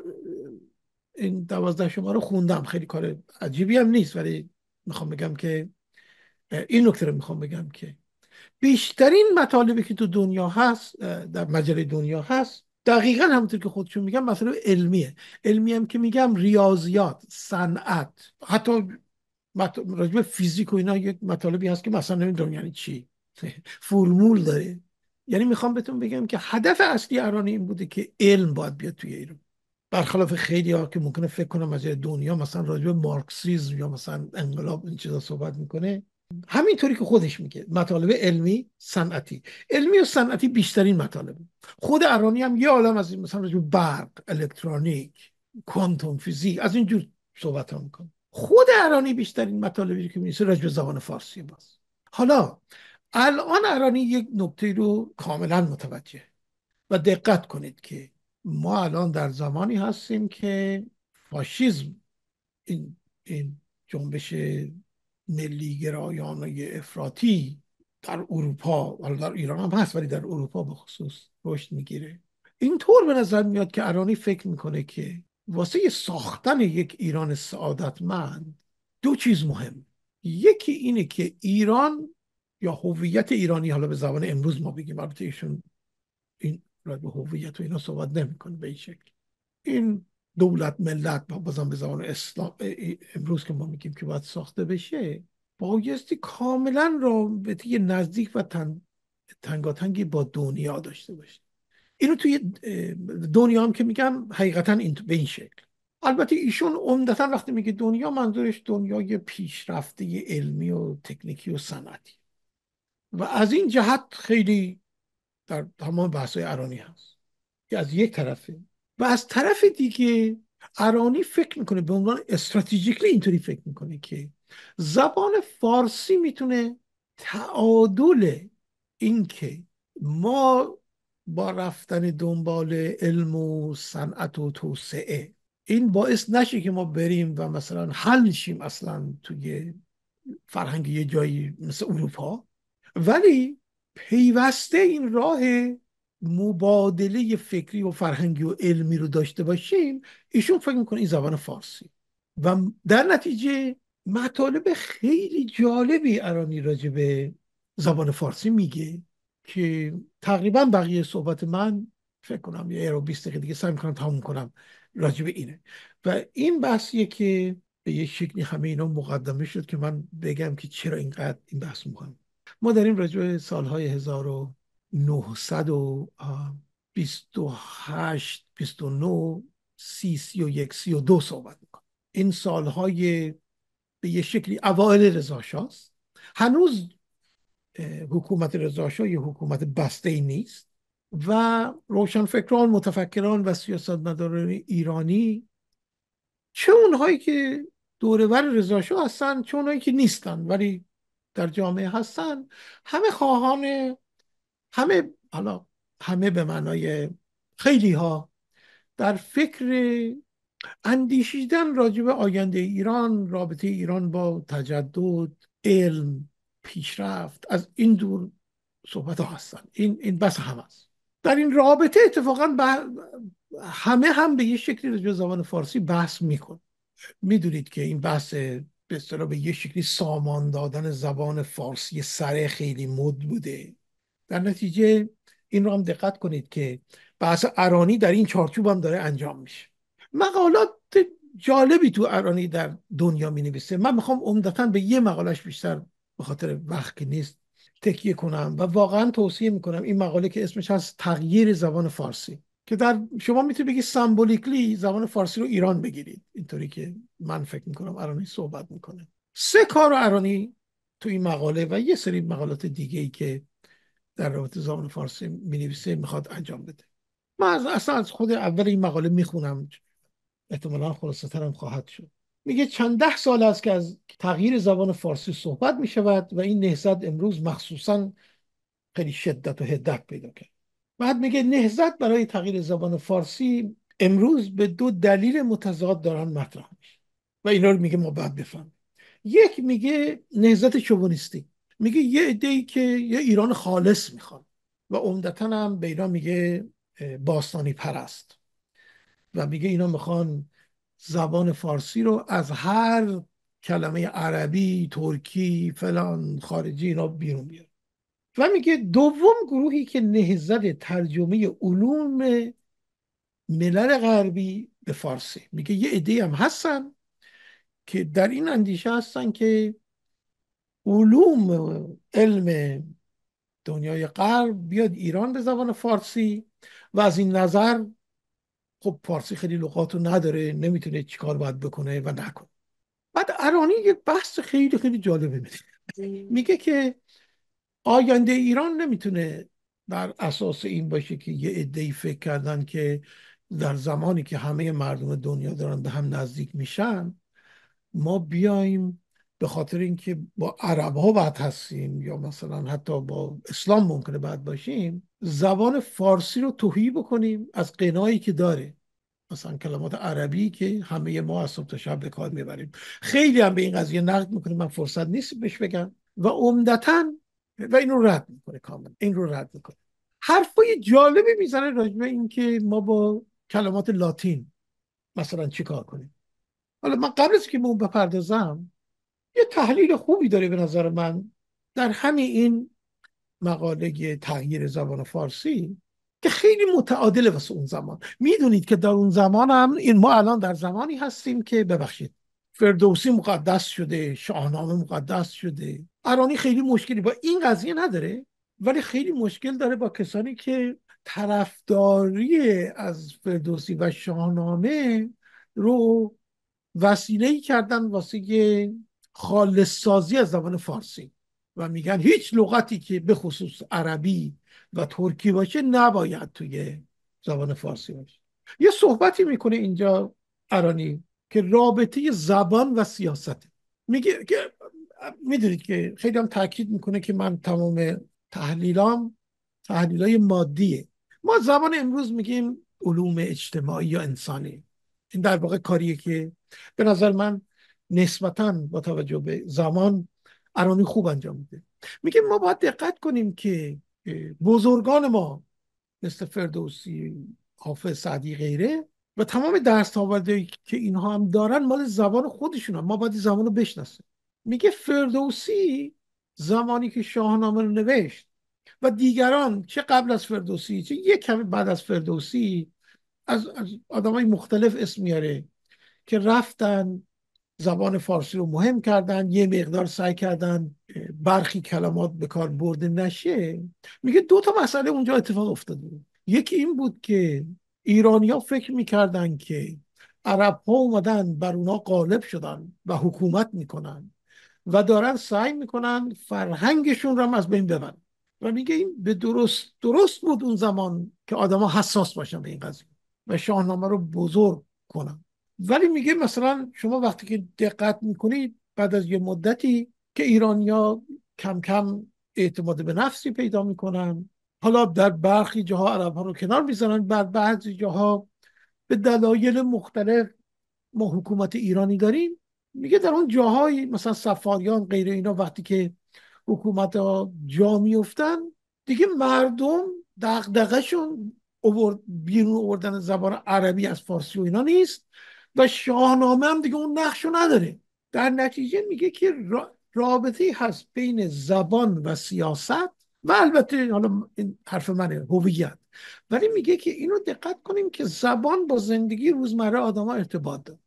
این دوازده شما رو خوندم خیلی کار عجیبی هم نیست ولی میخوام بگم که این نکته رو میخوام بگم که بیشترین مطالبی که تو دنیا هست در مجله دنیا هست دقیقا همونطور که خودشون میگم مثلا علمیه علمی هم که میگم ریاضیات صنعت حتی راجب فیزیک و اینا یک مطالبی هست که مثلا نمیدونم یعنی چی فرمول داره یعنی میخوام بهتون بگم که هدف اصلی ایران این بوده که علم باید بیاد توی ایران برخلاف خیلی ها که ممکنه فکر کنم از دنیا مثلا راجب مارکسیزم یا مثلا انقلاب این چیزا صحبت میکنه همینطوری که خودش میگه مطالب علمی صنعتی علمی و صنعتی بیشترین مطالب خود ارانی هم یه عالم از این مثلا برق الکترونیک کوانتوم فیزیک از اینجور صحبت ها میکنه خود ارانی بیشترین مطالبی که میرسه راجع به زبان فارسی باز حالا الان ارانی یک نکته رو کاملا متوجه و دقت کنید که ما الان در زمانی هستیم که فاشیزم این, این جنبش ملی گرایان افراطی در اروپا حالا در ایران هم هست ولی در اروپا به خصوص رشد میگیره اینطور به نظر میاد که ارانی فکر میکنه که واسه ساختن یک ایران سعادتمند دو چیز مهم یکی اینه که ایران یا هویت ایرانی حالا به زبان امروز ما بگیم البته این را به هویت و اینا صحبت نمیکنه به این شکل این دولت ملت بازم به زبان اسلام امروز که ما میگیم که باید ساخته بشه بایستی کاملا رابطه نزدیک و تن... تنگاتنگی با دنیا داشته باشه اینو توی دنیا هم که میگم حقیقتا این به این شکل البته ایشون عمدتا وقتی میگه دنیا منظورش دنیای پیشرفته علمی و تکنیکی و صنعتی و از این جهت خیلی در تمام بحثای ارانی هست که از یک طرفه و از طرف دیگه ارانی فکر میکنه به عنوان استراتژیکلی اینطوری فکر میکنه که زبان فارسی میتونه تعادل اینکه ما با رفتن دنبال علم و صنعت و توسعه این باعث نشه که ما بریم و مثلا حل نشیم اصلا توی فرهنگ یه جایی مثل اروپا ولی پیوسته این راه مبادله فکری و فرهنگی و علمی رو داشته باشیم ایشون فکر میکنه این زبان فارسی و در نتیجه مطالب خیلی جالبی ارانی راجبه به زبان فارسی میگه که تقریبا بقیه صحبت من فکر کنم یه ایرو 20 دقیقه دیگه سعی میکنم تموم کنم راجع به اینه و این بحثیه که به یه شکلی همه اینا مقدمه شد که من بگم که چرا اینقدر این بحث مهم ما داریم راجع سالهای 1928 29 30 31 32 صحبت میکنم این سالهای به یه شکلی اوایل رضا هنوز حکومت رضاشاه یه حکومت بسته ای نیست و روشنفکران متفکران و سیاستمداران ایرانی چه اونهایی که دورور رضاشاه هستن چه اونهایی که نیستن ولی در جامعه هستن همه خواهان همه حالا همه به معنای خیلی ها در فکر اندیشیدن راجب آینده ایران رابطه ایران با تجدد علم پیشرفت از این دور صحبت هستن این, این بس هم است در این رابطه اتفاقا همه هم به یه شکلی رجوع زبان فارسی بحث میکن میدونید که این بحث به اصطلاح به یه شکلی سامان دادن زبان فارسی سره خیلی مد بوده در نتیجه این رو هم دقت کنید که بحث ارانی در این چارچوب هم داره انجام میشه مقالات جالبی تو ارانی در دنیا می نویسه من میخوام عمدتا به یه مقالش بیشتر به خاطر وقت که نیست تکیه کنم و واقعا توصیه میکنم این مقاله که اسمش هست تغییر زبان فارسی که در شما میتونید بگید سمبولیکلی زبان فارسی رو ایران بگیرید اینطوری که من فکر میکنم ارانی صحبت میکنه سه کار ارانی تو این مقاله و یه سری مقالات دیگه ای که در رابطه زبان فارسی مینویسه میخواد انجام بده من اصلا از خود اول این مقاله میخونم احتمالا خلاصه ترم خواهد شد میگه چند ده سال است که از تغییر زبان فارسی صحبت می شود و این نهزت امروز مخصوصا خیلی شدت و هدت پیدا کرد بعد میگه نهزت برای تغییر زبان فارسی امروز به دو دلیل متضاد دارن مطرح میشه و اینا رو میگه ما بعد بفهمیم یک میگه نهزت چوبونیستی. میگه یه عده که یه ایران خالص میخوان و عمدتا هم به ایران میگه باستانی پرست و میگه اینا میخوان زبان فارسی رو از هر کلمه عربی ترکی فلان خارجی اینا بیرون بیاره و میگه دوم گروهی که نهزد ترجمه علوم ملل غربی به فارسی میگه یه عده هم هستن که در این اندیشه هستن که علوم علم دنیای غرب بیاد ایران به زبان فارسی و از این نظر خب پارسی خیلی لغات رو نداره نمیتونه چیکار باید بکنه و نکنه بعد ارانی یک بحث خیلی خیلی جالبه میده میگه که آینده ایران نمیتونه بر اساس این باشه که یه عدهای فکر کردن که در زمانی که همه مردم دنیا دارن به هم نزدیک میشن ما بیایم به خاطر اینکه با عرب ها بعد هستیم یا مثلا حتی با اسلام ممکنه بعد باشیم زبان فارسی رو توهی بکنیم از قنایی که داره مثلا کلمات عربی که همه ما از صبح تا شب به کار میبریم خیلی هم به این قضیه نقد میکنه من فرصت نیست بهش بگم و عمدتا و این رو رد میکنه کاملا این رو رد میکنه حرفای جالبی میزنه راجبه اینکه ما با کلمات لاتین مثلا چیکار کنیم حالا من قبل از که به اون بپردازم یه تحلیل خوبی داره به نظر من در همین این مقاله تغییر زبان فارسی خیلی متعادله واسه اون زمان میدونید که در اون زمان هم این ما الان در زمانی هستیم که ببخشید فردوسی مقدس شده شاهنامه مقدس شده ارانی خیلی مشکلی با این قضیه نداره ولی خیلی مشکل داره با کسانی که طرفداری از فردوسی و شاهنامه رو وسیله کردن واسه خالص سازی از زبان فارسی و میگن هیچ لغتی که به خصوص عربی و ترکی باشه نباید توی زبان فارسی باشه یه صحبتی میکنه اینجا ارانی که رابطه زبان و سیاست میگه که میدونید که خیلی هم تاکید میکنه که من تمام تحلیلام تحلیلای مادیه ما زبان امروز میگیم علوم اجتماعی یا انسانی این در واقع کاریه که به نظر من نسبتا با توجه به زمان ارانی خوب انجام میده میگه ما باید دقت کنیم که بزرگان ما مثل فردوسی حافظ سعدی غیره و تمام درس که اینها هم دارن مال زبان خودشون هم. ما باید زبان رو بشناسیم میگه فردوسی زمانی که شاهنامه رو نوشت و دیگران چه قبل از فردوسی چه یک کمی بعد از فردوسی از, از آدم های مختلف اسم میاره که رفتن زبان فارسی رو مهم کردن یه مقدار سعی کردن برخی کلمات به کار برده نشه میگه دو تا مسئله اونجا اتفاق افتاده یکی این بود که ایرانیا فکر میکردن که عرب ها اومدن بر اونا غالب شدن و حکومت میکنن و دارن سعی میکنن فرهنگشون رو هم از بین ببرن و میگه این به درست درست بود اون زمان که آدما حساس باشن به این قضیه و شاهنامه رو بزرگ کنن ولی میگه مثلا شما وقتی که دقت میکنید بعد از یه مدتی که ایرانیا کم کم اعتماد به نفسی پیدا میکنن حالا در برخی جاها عرب ها رو کنار میزنن بعد بعضی جاها به دلایل مختلف ما حکومت ایرانی داریم میگه در اون جاهای مثلا سفاریان غیر اینا وقتی که حکومت ها جا میفتن دیگه مردم شون بیرون آوردن زبان عربی از فارسی و اینا نیست و شاهنامه هم دیگه اون نقش رو نداره در نتیجه میگه که رابطه هست بین زبان و سیاست و البته حالا این حرف منه هویت ولی میگه که اینو دقت کنیم که زبان با زندگی روزمره ها ارتباط داره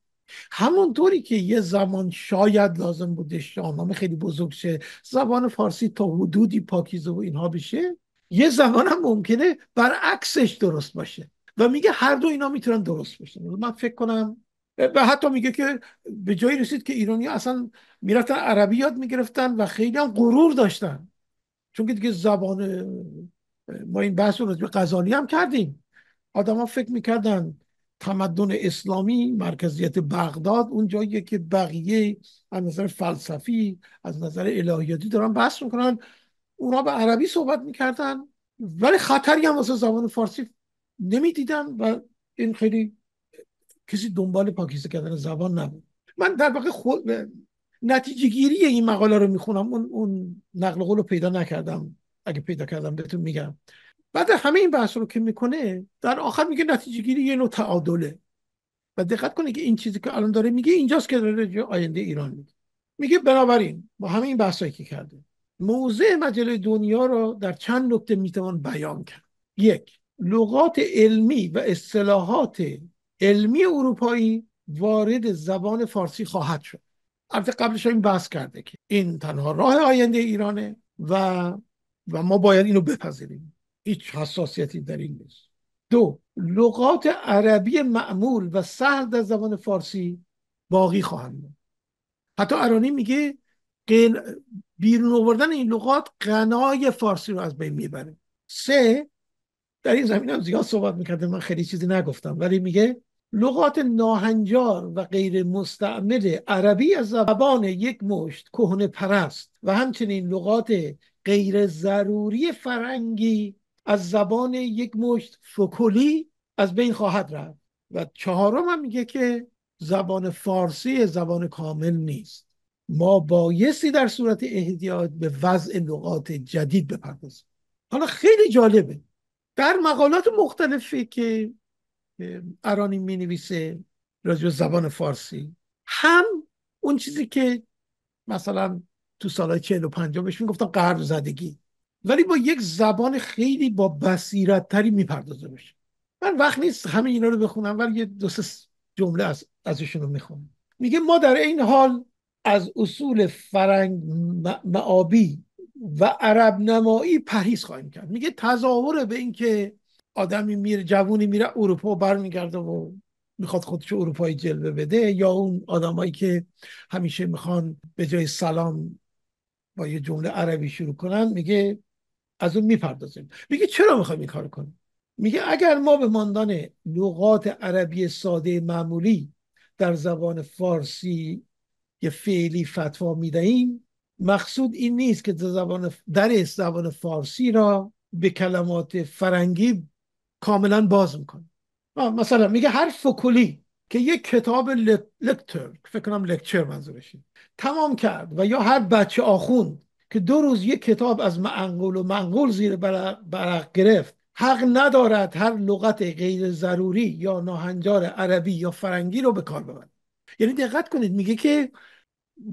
همونطوری که یه زمان شاید لازم بوده شاهنامه خیلی بزرگ شه زبان فارسی تا حدودی پاکیزه و اینها بشه یه زمان هم ممکنه برعکسش درست باشه و میگه هر دو اینا میتونن درست باشن من فکر کنم و حتی میگه که به جایی رسید که ایرانی اصلا میرفتن عربی یاد میگرفتن و خیلی هم غرور داشتن چون که دیگه زبان ما این بحث رو به غزالی هم کردیم آدما فکر میکردن تمدن اسلامی مرکزیت بغداد اون جاییه که بقیه از نظر فلسفی از نظر الهیاتی دارن بحث میکنن اونا به عربی صحبت میکردن ولی خطری هم واسه زبان فارسی نمیدیدن و این خیلی کسی دنبال پاکیزه کردن زبان نبود من در واقع خود نتیجه گیری این مقاله رو میخونم اون, اون نقل قول رو پیدا نکردم اگه پیدا کردم بهتون میگم بعد همه این بحث رو که میکنه در آخر میگه نتیجه گیری یه نوع تعادله و دقت کنه که این چیزی که الان داره میگه اینجاست که داره آینده ایران میگه میگه بنابراین با همه این بحثایی که کرده موضع مجله دنیا را در چند نکته میتوان بیان کرد یک لغات علمی و اصطلاحات علمی اروپایی وارد زبان فارسی خواهد شد البته قبلش این بحث کرده که این تنها راه آینده ایرانه و و ما باید اینو بپذیریم هیچ حساسیتی در این نیست دو لغات عربی معمول و سهل در زبان فارسی باقی خواهند بود حتی ارانی میگه بیرون آوردن این لغات غنای فارسی رو از بین میبره سه در این زمین هم زیاد صحبت میکرده من خیلی چیزی نگفتم ولی میگه لغات ناهنجار و غیر مستعمل عربی از زبان یک مشت کهنه پرست و همچنین لغات غیر ضروری فرنگی از زبان یک مشت فکولی از بین خواهد رفت و چهارم هم میگه که زبان فارسی زبان کامل نیست ما بایستی در صورت احتیاط به وضع لغات جدید بپردازیم حالا خیلی جالبه در مقالات مختلفی که ارانی می نویسه راجع زبان فارسی هم اون چیزی که مثلا تو سالهای چهل و پنجا بهش میگفتن زدگی ولی با یک زبان خیلی با بصیرت تری میپردازه بشه من وقت نیست همه اینا رو بخونم ولی یه دو سه جمله از ازشون رو میخونم میگه ما در این حال از اصول فرنگ معابی و عرب نمایی پرهیز خواهیم کرد میگه تظاهر به اینکه آدمی میره جوونی میره اروپا و برمیگرده و میخواد خودش اروپایی جلوه بده یا اون آدمایی که همیشه میخوان به جای سلام با یه جمله عربی شروع کنن میگه از اون میپردازیم میگه چرا میخوایم این کار کنیم میگه اگر ما به ماندان لغات عربی ساده معمولی در زبان فارسی یه فعلی فتوا میدهیم مقصود این نیست که در زبان در زبان فارسی را به کلمات فرنگی کاملا باز میکنه مثلا میگه هر فکولی که یک کتاب لکتر فکر کنم لکچر منظورشین تمام کرد و یا هر بچه آخوند که دو روز یک کتاب از منقول و منقول زیر برق گرفت حق ندارد هر لغت غیر ضروری یا ناهنجار عربی یا فرنگی رو به کار ببرد یعنی دقت کنید میگه که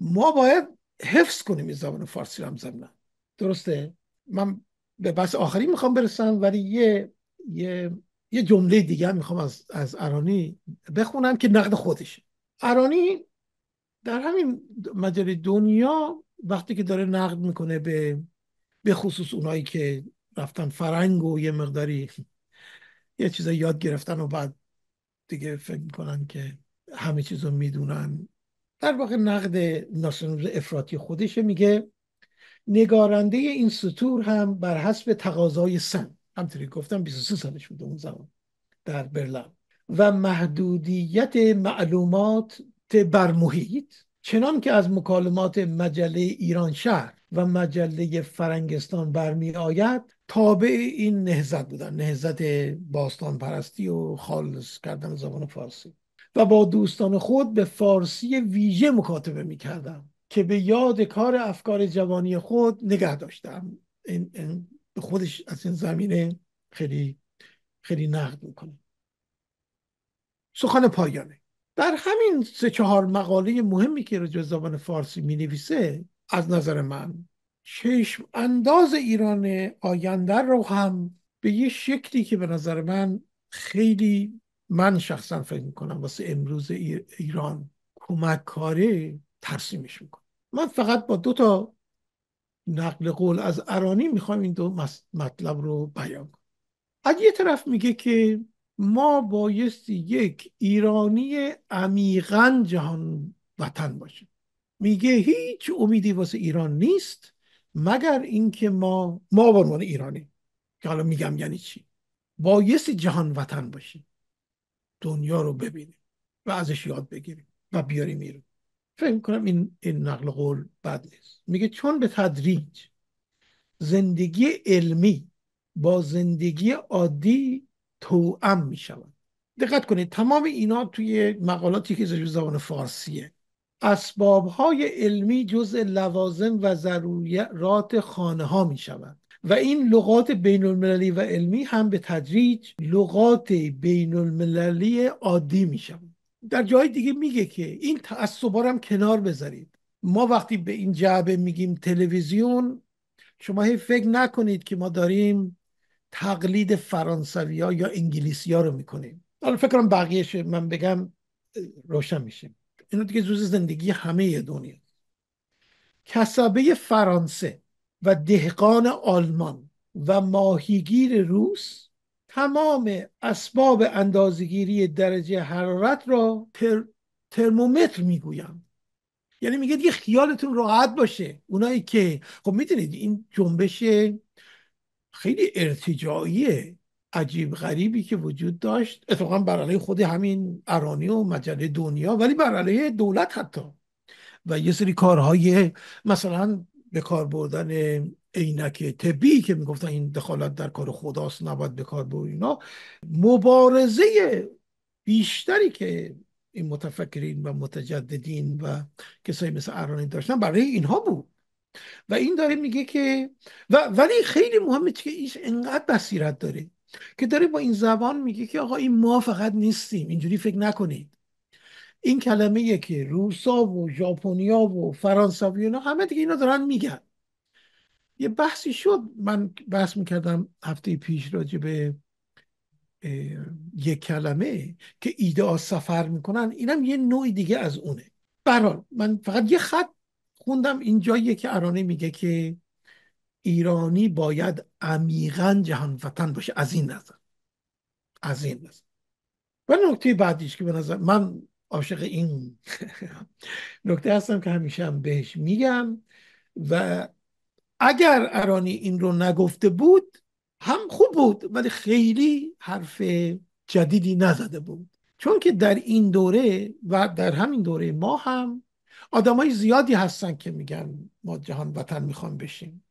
ما باید حفظ کنیم این زبان فارسی رو هم درسته من به بس آخری میخوام برسم ولی یه یه یه جمله دیگه میخوام از از ارانی بخونم که نقد خودش ارانی در همین مجله دنیا وقتی که داره نقد میکنه به به خصوص اونایی که رفتن فرنگ و یه مقداری *laughs* یه چیزا یاد گرفتن و بعد دیگه فکر میکنن که همه چیز رو میدونن در واقع نقد ناسیونال افراطی خودشه میگه نگارنده این سطور هم بر حسب تقاضای سن همطوری گفتم 23 سالش بوده اون زمان در برلم و محدودیت معلومات بر محیط چنان که از مکالمات مجله ایران شهر و مجله فرنگستان برمی آید تابع این نهزت بودن نهزت باستان پرستی و خالص کردن زبان فارسی و با دوستان خود به فارسی ویژه مکاتبه می کردم که به یاد کار افکار جوانی خود نگه داشتم این خودش از این زمینه خیلی خیلی نقد میکنه سخن پایانه در همین سه چهار مقاله مهمی که رجوع زبان فارسی می از نظر من چشم انداز ایران آینده رو هم به یه شکلی که به نظر من خیلی من شخصا فکر میکنم واسه امروز ایران کمک کاره ترسیمش میکنه من فقط با دو تا نقل قول از ارانی میخوایم این دو مطلب رو بیان کنیم از یه طرف میگه که ما بایستی یک ایرانی عمیقا جهان وطن باشیم میگه هیچ امیدی واسه ایران نیست مگر اینکه ما ما به عنوان ایرانی که حالا میگم یعنی چی بایستی جهان وطن باشیم دنیا رو ببینیم و ازش یاد بگیریم و بیاریم ایران فکر میکنم این, این نقل قول بد نیست میگه چون به تدریج زندگی علمی با زندگی عادی توأم میشود دقت کنید تمام اینا توی مقالاتی که زیر زبان فارسیه اسباب های علمی جز لوازم و ضروریات خانه ها می شود و این لغات بین المللی و علمی هم به تدریج لغات بین المللی عادی می شود در جای دیگه میگه که این تعصبا هم کنار بذارید ما وقتی به این جعبه میگیم تلویزیون شما هی فکر نکنید که ما داریم تقلید فرانسوی ها یا انگلیسی ها رو میکنیم حالا فکرم بقیه بقیهش من بگم روشن میشه اینو دیگه زوز زندگی همه دنیا کسبه فرانسه و دهقان آلمان و ماهیگیر روس تمام اسباب اندازگیری درجه حرارت را تر... ترمومتر میگویم یعنی میگه دیگه خیالتون راحت باشه اونایی که خب میدونید این جنبش خیلی ارتجاعی عجیب غریبی که وجود داشت اتفاقا بر علیه خود همین ارانی و مجله دنیا ولی بر علیه دولت حتی و یه سری کارهای مثلا به کار بردن عینک طبی که میگفتن این دخالت در کار خداست نباید به کار اینا مبارزه بیشتری که این متفکرین و متجددین و کسایی مثل ارانی داشتن برای اینها بود و این داره میگه که و ولی خیلی مهمه که ایش انقدر بصیرت داره که داره با این زبان میگه که آقا این ما فقط نیستیم اینجوری فکر نکنید این کلمه که روسا و ژاپنیا و فرانسوی اینا همه دیگه اینا دارن میگن یه بحثی شد من بحث میکردم هفته پیش راجع به یک کلمه که ایده سفر میکنن اینم یه نوع دیگه از اونه برحال من فقط یه خط خوندم اینجاییه که ارانه میگه که ایرانی باید عمیقا جهان وطن باشه از این نظر از این نظر و نکته بعدیش که به نظر من عاشق این *laughs* نکته هستم که همیشه هم بهش میگم و اگر ارانی این رو نگفته بود هم خوب بود ولی خیلی حرف جدیدی نزده بود چون که در این دوره و در همین دوره ما هم آدمای زیادی هستن که میگن ما جهان وطن میخوام بشیم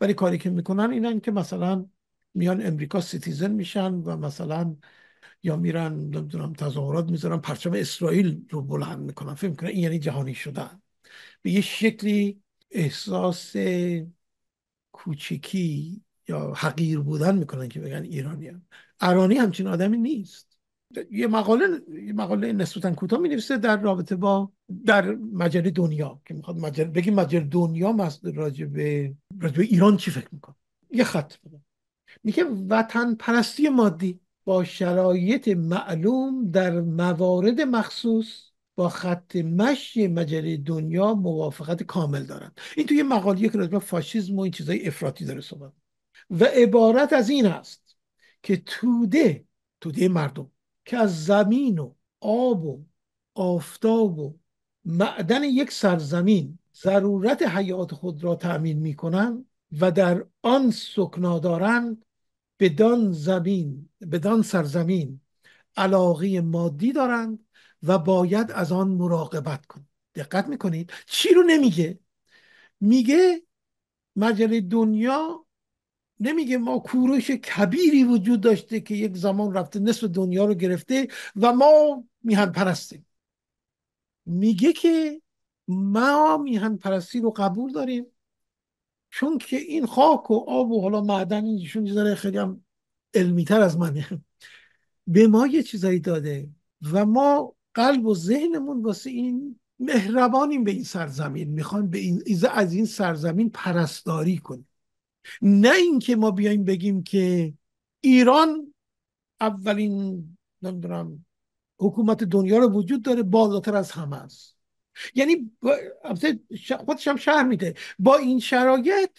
ولی کاری که میکنن اینن که مثلا میان امریکا سیتیزن میشن و مثلا یا میرن نمیدونم تظاهرات میذارن پرچم اسرائیل رو بلند میکنن فکر میکنن این یعنی جهانی شدن به یه شکلی احساس کوچکی یا حقیر بودن میکنن که بگن ایرانی هم ارانی همچین آدمی نیست یه مقاله یه مقاله نسبتا کوتاه می نویسه در رابطه با در مجله دنیا که میخواد مجله بگی مجله دنیا راجع به ایران چی فکر میکنه یه خط بده میگه وطن پرستی مادی با شرایط معلوم در موارد مخصوص با خط مشی مجله دنیا موافقت کامل دارند این توی مقالیه که راجبه فاشیزم و این چیزای افراطی داره صحبت و عبارت از این است که توده توده مردم که از زمین و آب و آفتاب و معدن یک سرزمین ضرورت حیات خود را تأمین می کنند و در آن سکنا دارند بدان زمین بدان سرزمین علاقه مادی دارند و باید از آن مراقبت کن دقت میکنید چی رو نمیگه میگه مجله دنیا نمیگه ما کوروش کبیری وجود داشته که یک زمان رفته نصف دنیا رو گرفته و ما میهن پرستیم میگه که ما میهن پرستی رو قبول داریم چون که این خاک و آب و حالا معدن اینشون داره خیلی هم علمیتر از منه به ما یه چیزایی داده و ما قلب و ذهنمون واسه این مهربانیم به این سرزمین میخوان به این از این سرزمین پرستاری کنیم نه اینکه ما بیایم بگیم که ایران اولین نمیدونم حکومت دنیا رو وجود داره بالاتر از همه است یعنی خودش هم شهر میده با این شرایط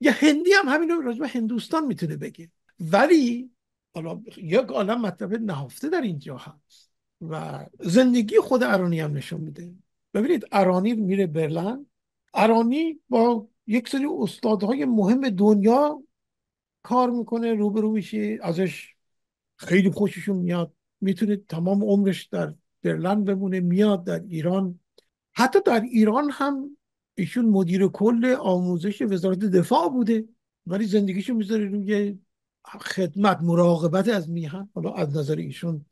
یه هندی هم همین رو راجب هندوستان میتونه بگه ولی حالا یک عالم مطلب نهفته در اینجا هست و زندگی خود ارانی هم نشون میده ببینید ارانی میره برلند ارانی با یک سری استادهای مهم دنیا کار میکنه روبرو میشه ازش خیلی خوششون میاد میتونه تمام عمرش در برلند بمونه میاد در ایران حتی در ایران هم ایشون مدیر کل آموزش وزارت دفاع بوده ولی زندگیشو میذاره روی خدمت مراقبت از میهن حالا از نظر ایشون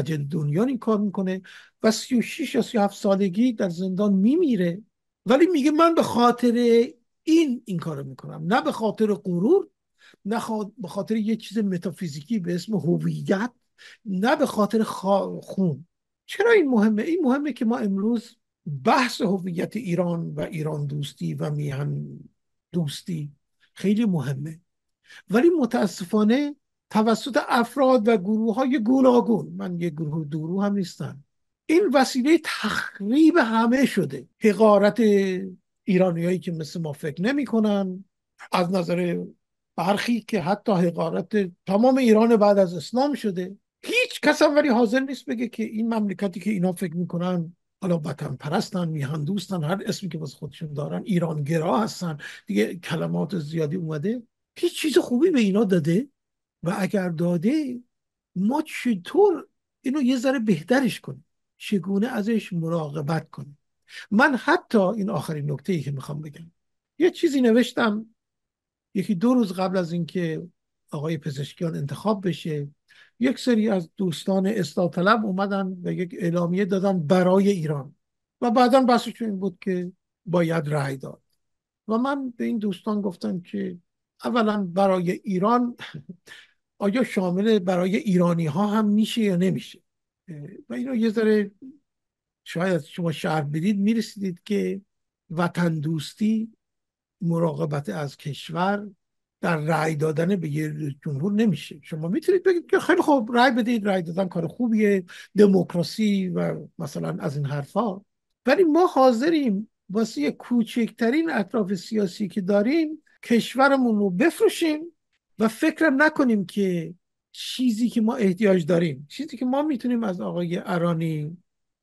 دنیا این کار میکنه و 36 یا 37 سالگی در زندان میمیره ولی میگه من به خاطر این این کارو میکنم نه به خاطر غرور نه به خاطر یه چیز متافیزیکی به اسم هویت نه به خاطر خون چرا این مهمه این مهمه که ما امروز بحث هویت ایران و ایران دوستی و میهن دوستی خیلی مهمه ولی متاسفانه توسط افراد و گروه های گوناگون من یه گروه دورو هم نیستم این وسیله تخریب همه شده حقارت ایرانیایی که مثل ما فکر نمیکنن از نظر برخی که حتی حقارت تمام ایران بعد از اسلام شده هیچ کس هم ولی حاضر نیست بگه که این مملکتی که اینا فکر میکنن حالا وطن پرستن میهن دوستن هر اسمی که باز خودشون دارن ایرانگرا هستن دیگه کلمات زیادی اومده هیچ چیز خوبی به اینا داده و اگر داده ما چطور اینو یه ذره بهترش کنیم چگونه ازش مراقبت کنیم من حتی این آخرین نکته ای که میخوام بگم یه چیزی نوشتم یکی دو روز قبل از اینکه آقای پزشکیان انتخاب بشه یک سری از دوستان طلب اومدن و یک اعلامیه دادن برای ایران و بعدا بحثشون این بود که باید رأی داد و من به این دوستان گفتم که اولا برای ایران آیا شامل برای ایرانی ها هم میشه یا نمیشه و اینا یه ذره شاید شما شهر بدید میرسیدید که وطن دوستی مراقبت از کشور در رأی دادن به یه جمهور نمیشه شما میتونید بگید که خیلی خوب رأی بدید رأی دادن کار خوبیه دموکراسی و مثلا از این حرفها ولی ما حاضریم واسه کوچکترین اطراف سیاسی که داریم کشورمون رو بفروشیم و فکرم نکنیم که چیزی که ما احتیاج داریم چیزی که ما میتونیم از آقای ارانی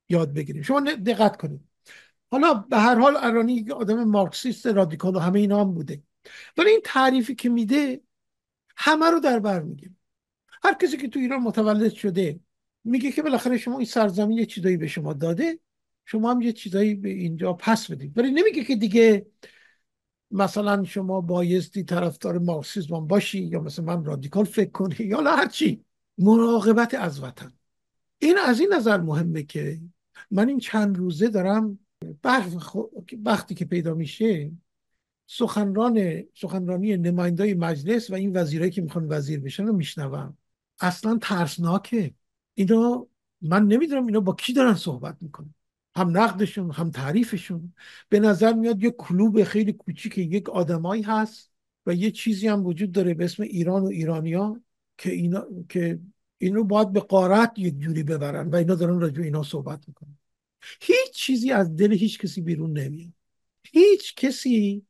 یاد بگیریم شما دقت کنید حالا به هر حال ارانی آدم مارکسیست رادیکال و همه اینا هم بوده ولی این تعریفی که میده همه رو در بر میگیره هر کسی که تو ایران متولد شده میگه که بالاخره شما این سرزمین یه چیزایی به شما داده شما هم یه چیزایی به اینجا پس بدید ولی نمیگه که دیگه مثلا شما بایستی طرفدار مارکسیسم باشی یا مثل من رادیکال فکر کنی یا هرچی مراقبت از وطن این از این نظر مهمه که من این چند روزه دارم وقتی که پیدا میشه سخنران سخنرانی نمایندای مجلس و این وزیرایی که میخوان وزیر بشن رو میشنوم اصلا ترسناکه اینا من نمیدونم اینا با کی دارن صحبت میکنن هم نقدشون هم تعریفشون به نظر میاد یه کلوب خیلی کوچیک یک آدمایی هست و یه چیزی هم وجود داره به اسم ایران و ایرانیا که اینا که این رو باید به قارت یک جوری ببرن و اینا دارن راجع اینا صحبت میکنن هیچ چیزی از دل هیچ کسی بیرون نمیاد هیچ کسی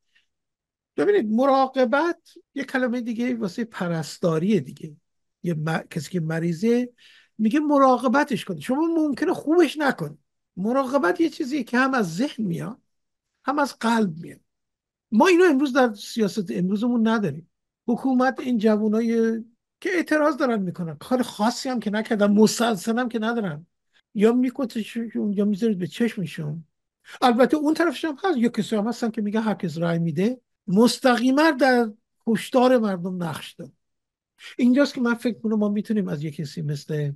ببینید مراقبت یه کلمه دیگه واسه پرستاری دیگه یه کسی که مریضه میگه مراقبتش کنید شما ممکنه خوبش نکنید مراقبت یه چیزی که هم از ذهن میاد هم از قلب میاد ما اینو امروز در سیاست امروزمون نداریم حکومت این جوانای که اعتراض دارن میکنن کار خاصی هم که نکردن مسلسل هم که ندارن یا میکتشون یا میذارید به چشمشون البته اون طرفش هم هست یا کسی هم هستن که میگه هر رای میده مستقیما در هشدار مردم نقش داره اینجاست که من فکر کنم ما میتونیم از یک کسی مثل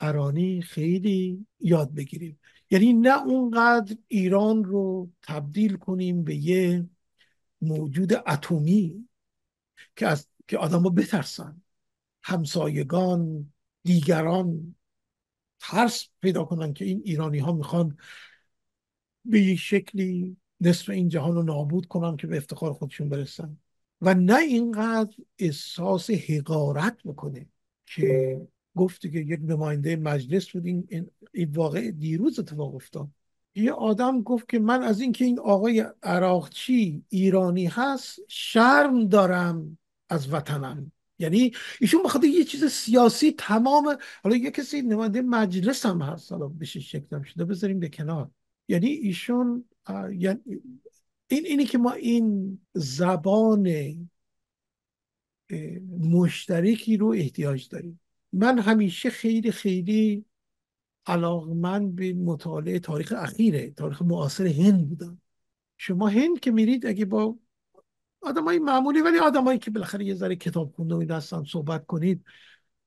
ارانی خیلی یاد بگیریم یعنی نه اونقدر ایران رو تبدیل کنیم به یه موجود اتمی که از که آدم رو بترسن همسایگان دیگران ترس پیدا کنن که این ایرانی ها میخوان به یه شکلی نصف این جهان رو نابود کنن که به افتخار خودشون برسن و نه اینقدر احساس حقارت بکنه که گفتی که یک نماینده مجلس بود این, واقع دیروز اتفاق افتاد یه آدم گفت که من از اینکه این آقای عراقچی ایرانی هست شرم دارم از وطنم یعنی ایشون بخاطر یه چیز سیاسی تمام حالا یه کسی نماینده مجلس هم هست حالا بشه شکلم شده بذاریم به کنار یعنی ایشون یعنی این اینی که ما این زبان مشترکی رو احتیاج داریم من همیشه خیلی خیلی علاقمند به مطالعه تاریخ اخیره تاریخ معاصر هند بودم شما هند که میرید اگه با آدمای معمولی ولی آدمایی که بالاخره یه ذره کتاب خونده صحبت کنید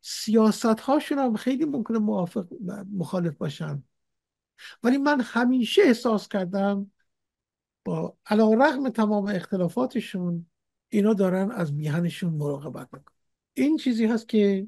سیاست هاشون هم خیلی ممکنه موافق مخالف باشن ولی من همیشه احساس کردم با علا رغم تمام اختلافاتشون اینا دارن از میهنشون مراقبت میکنن این چیزی هست که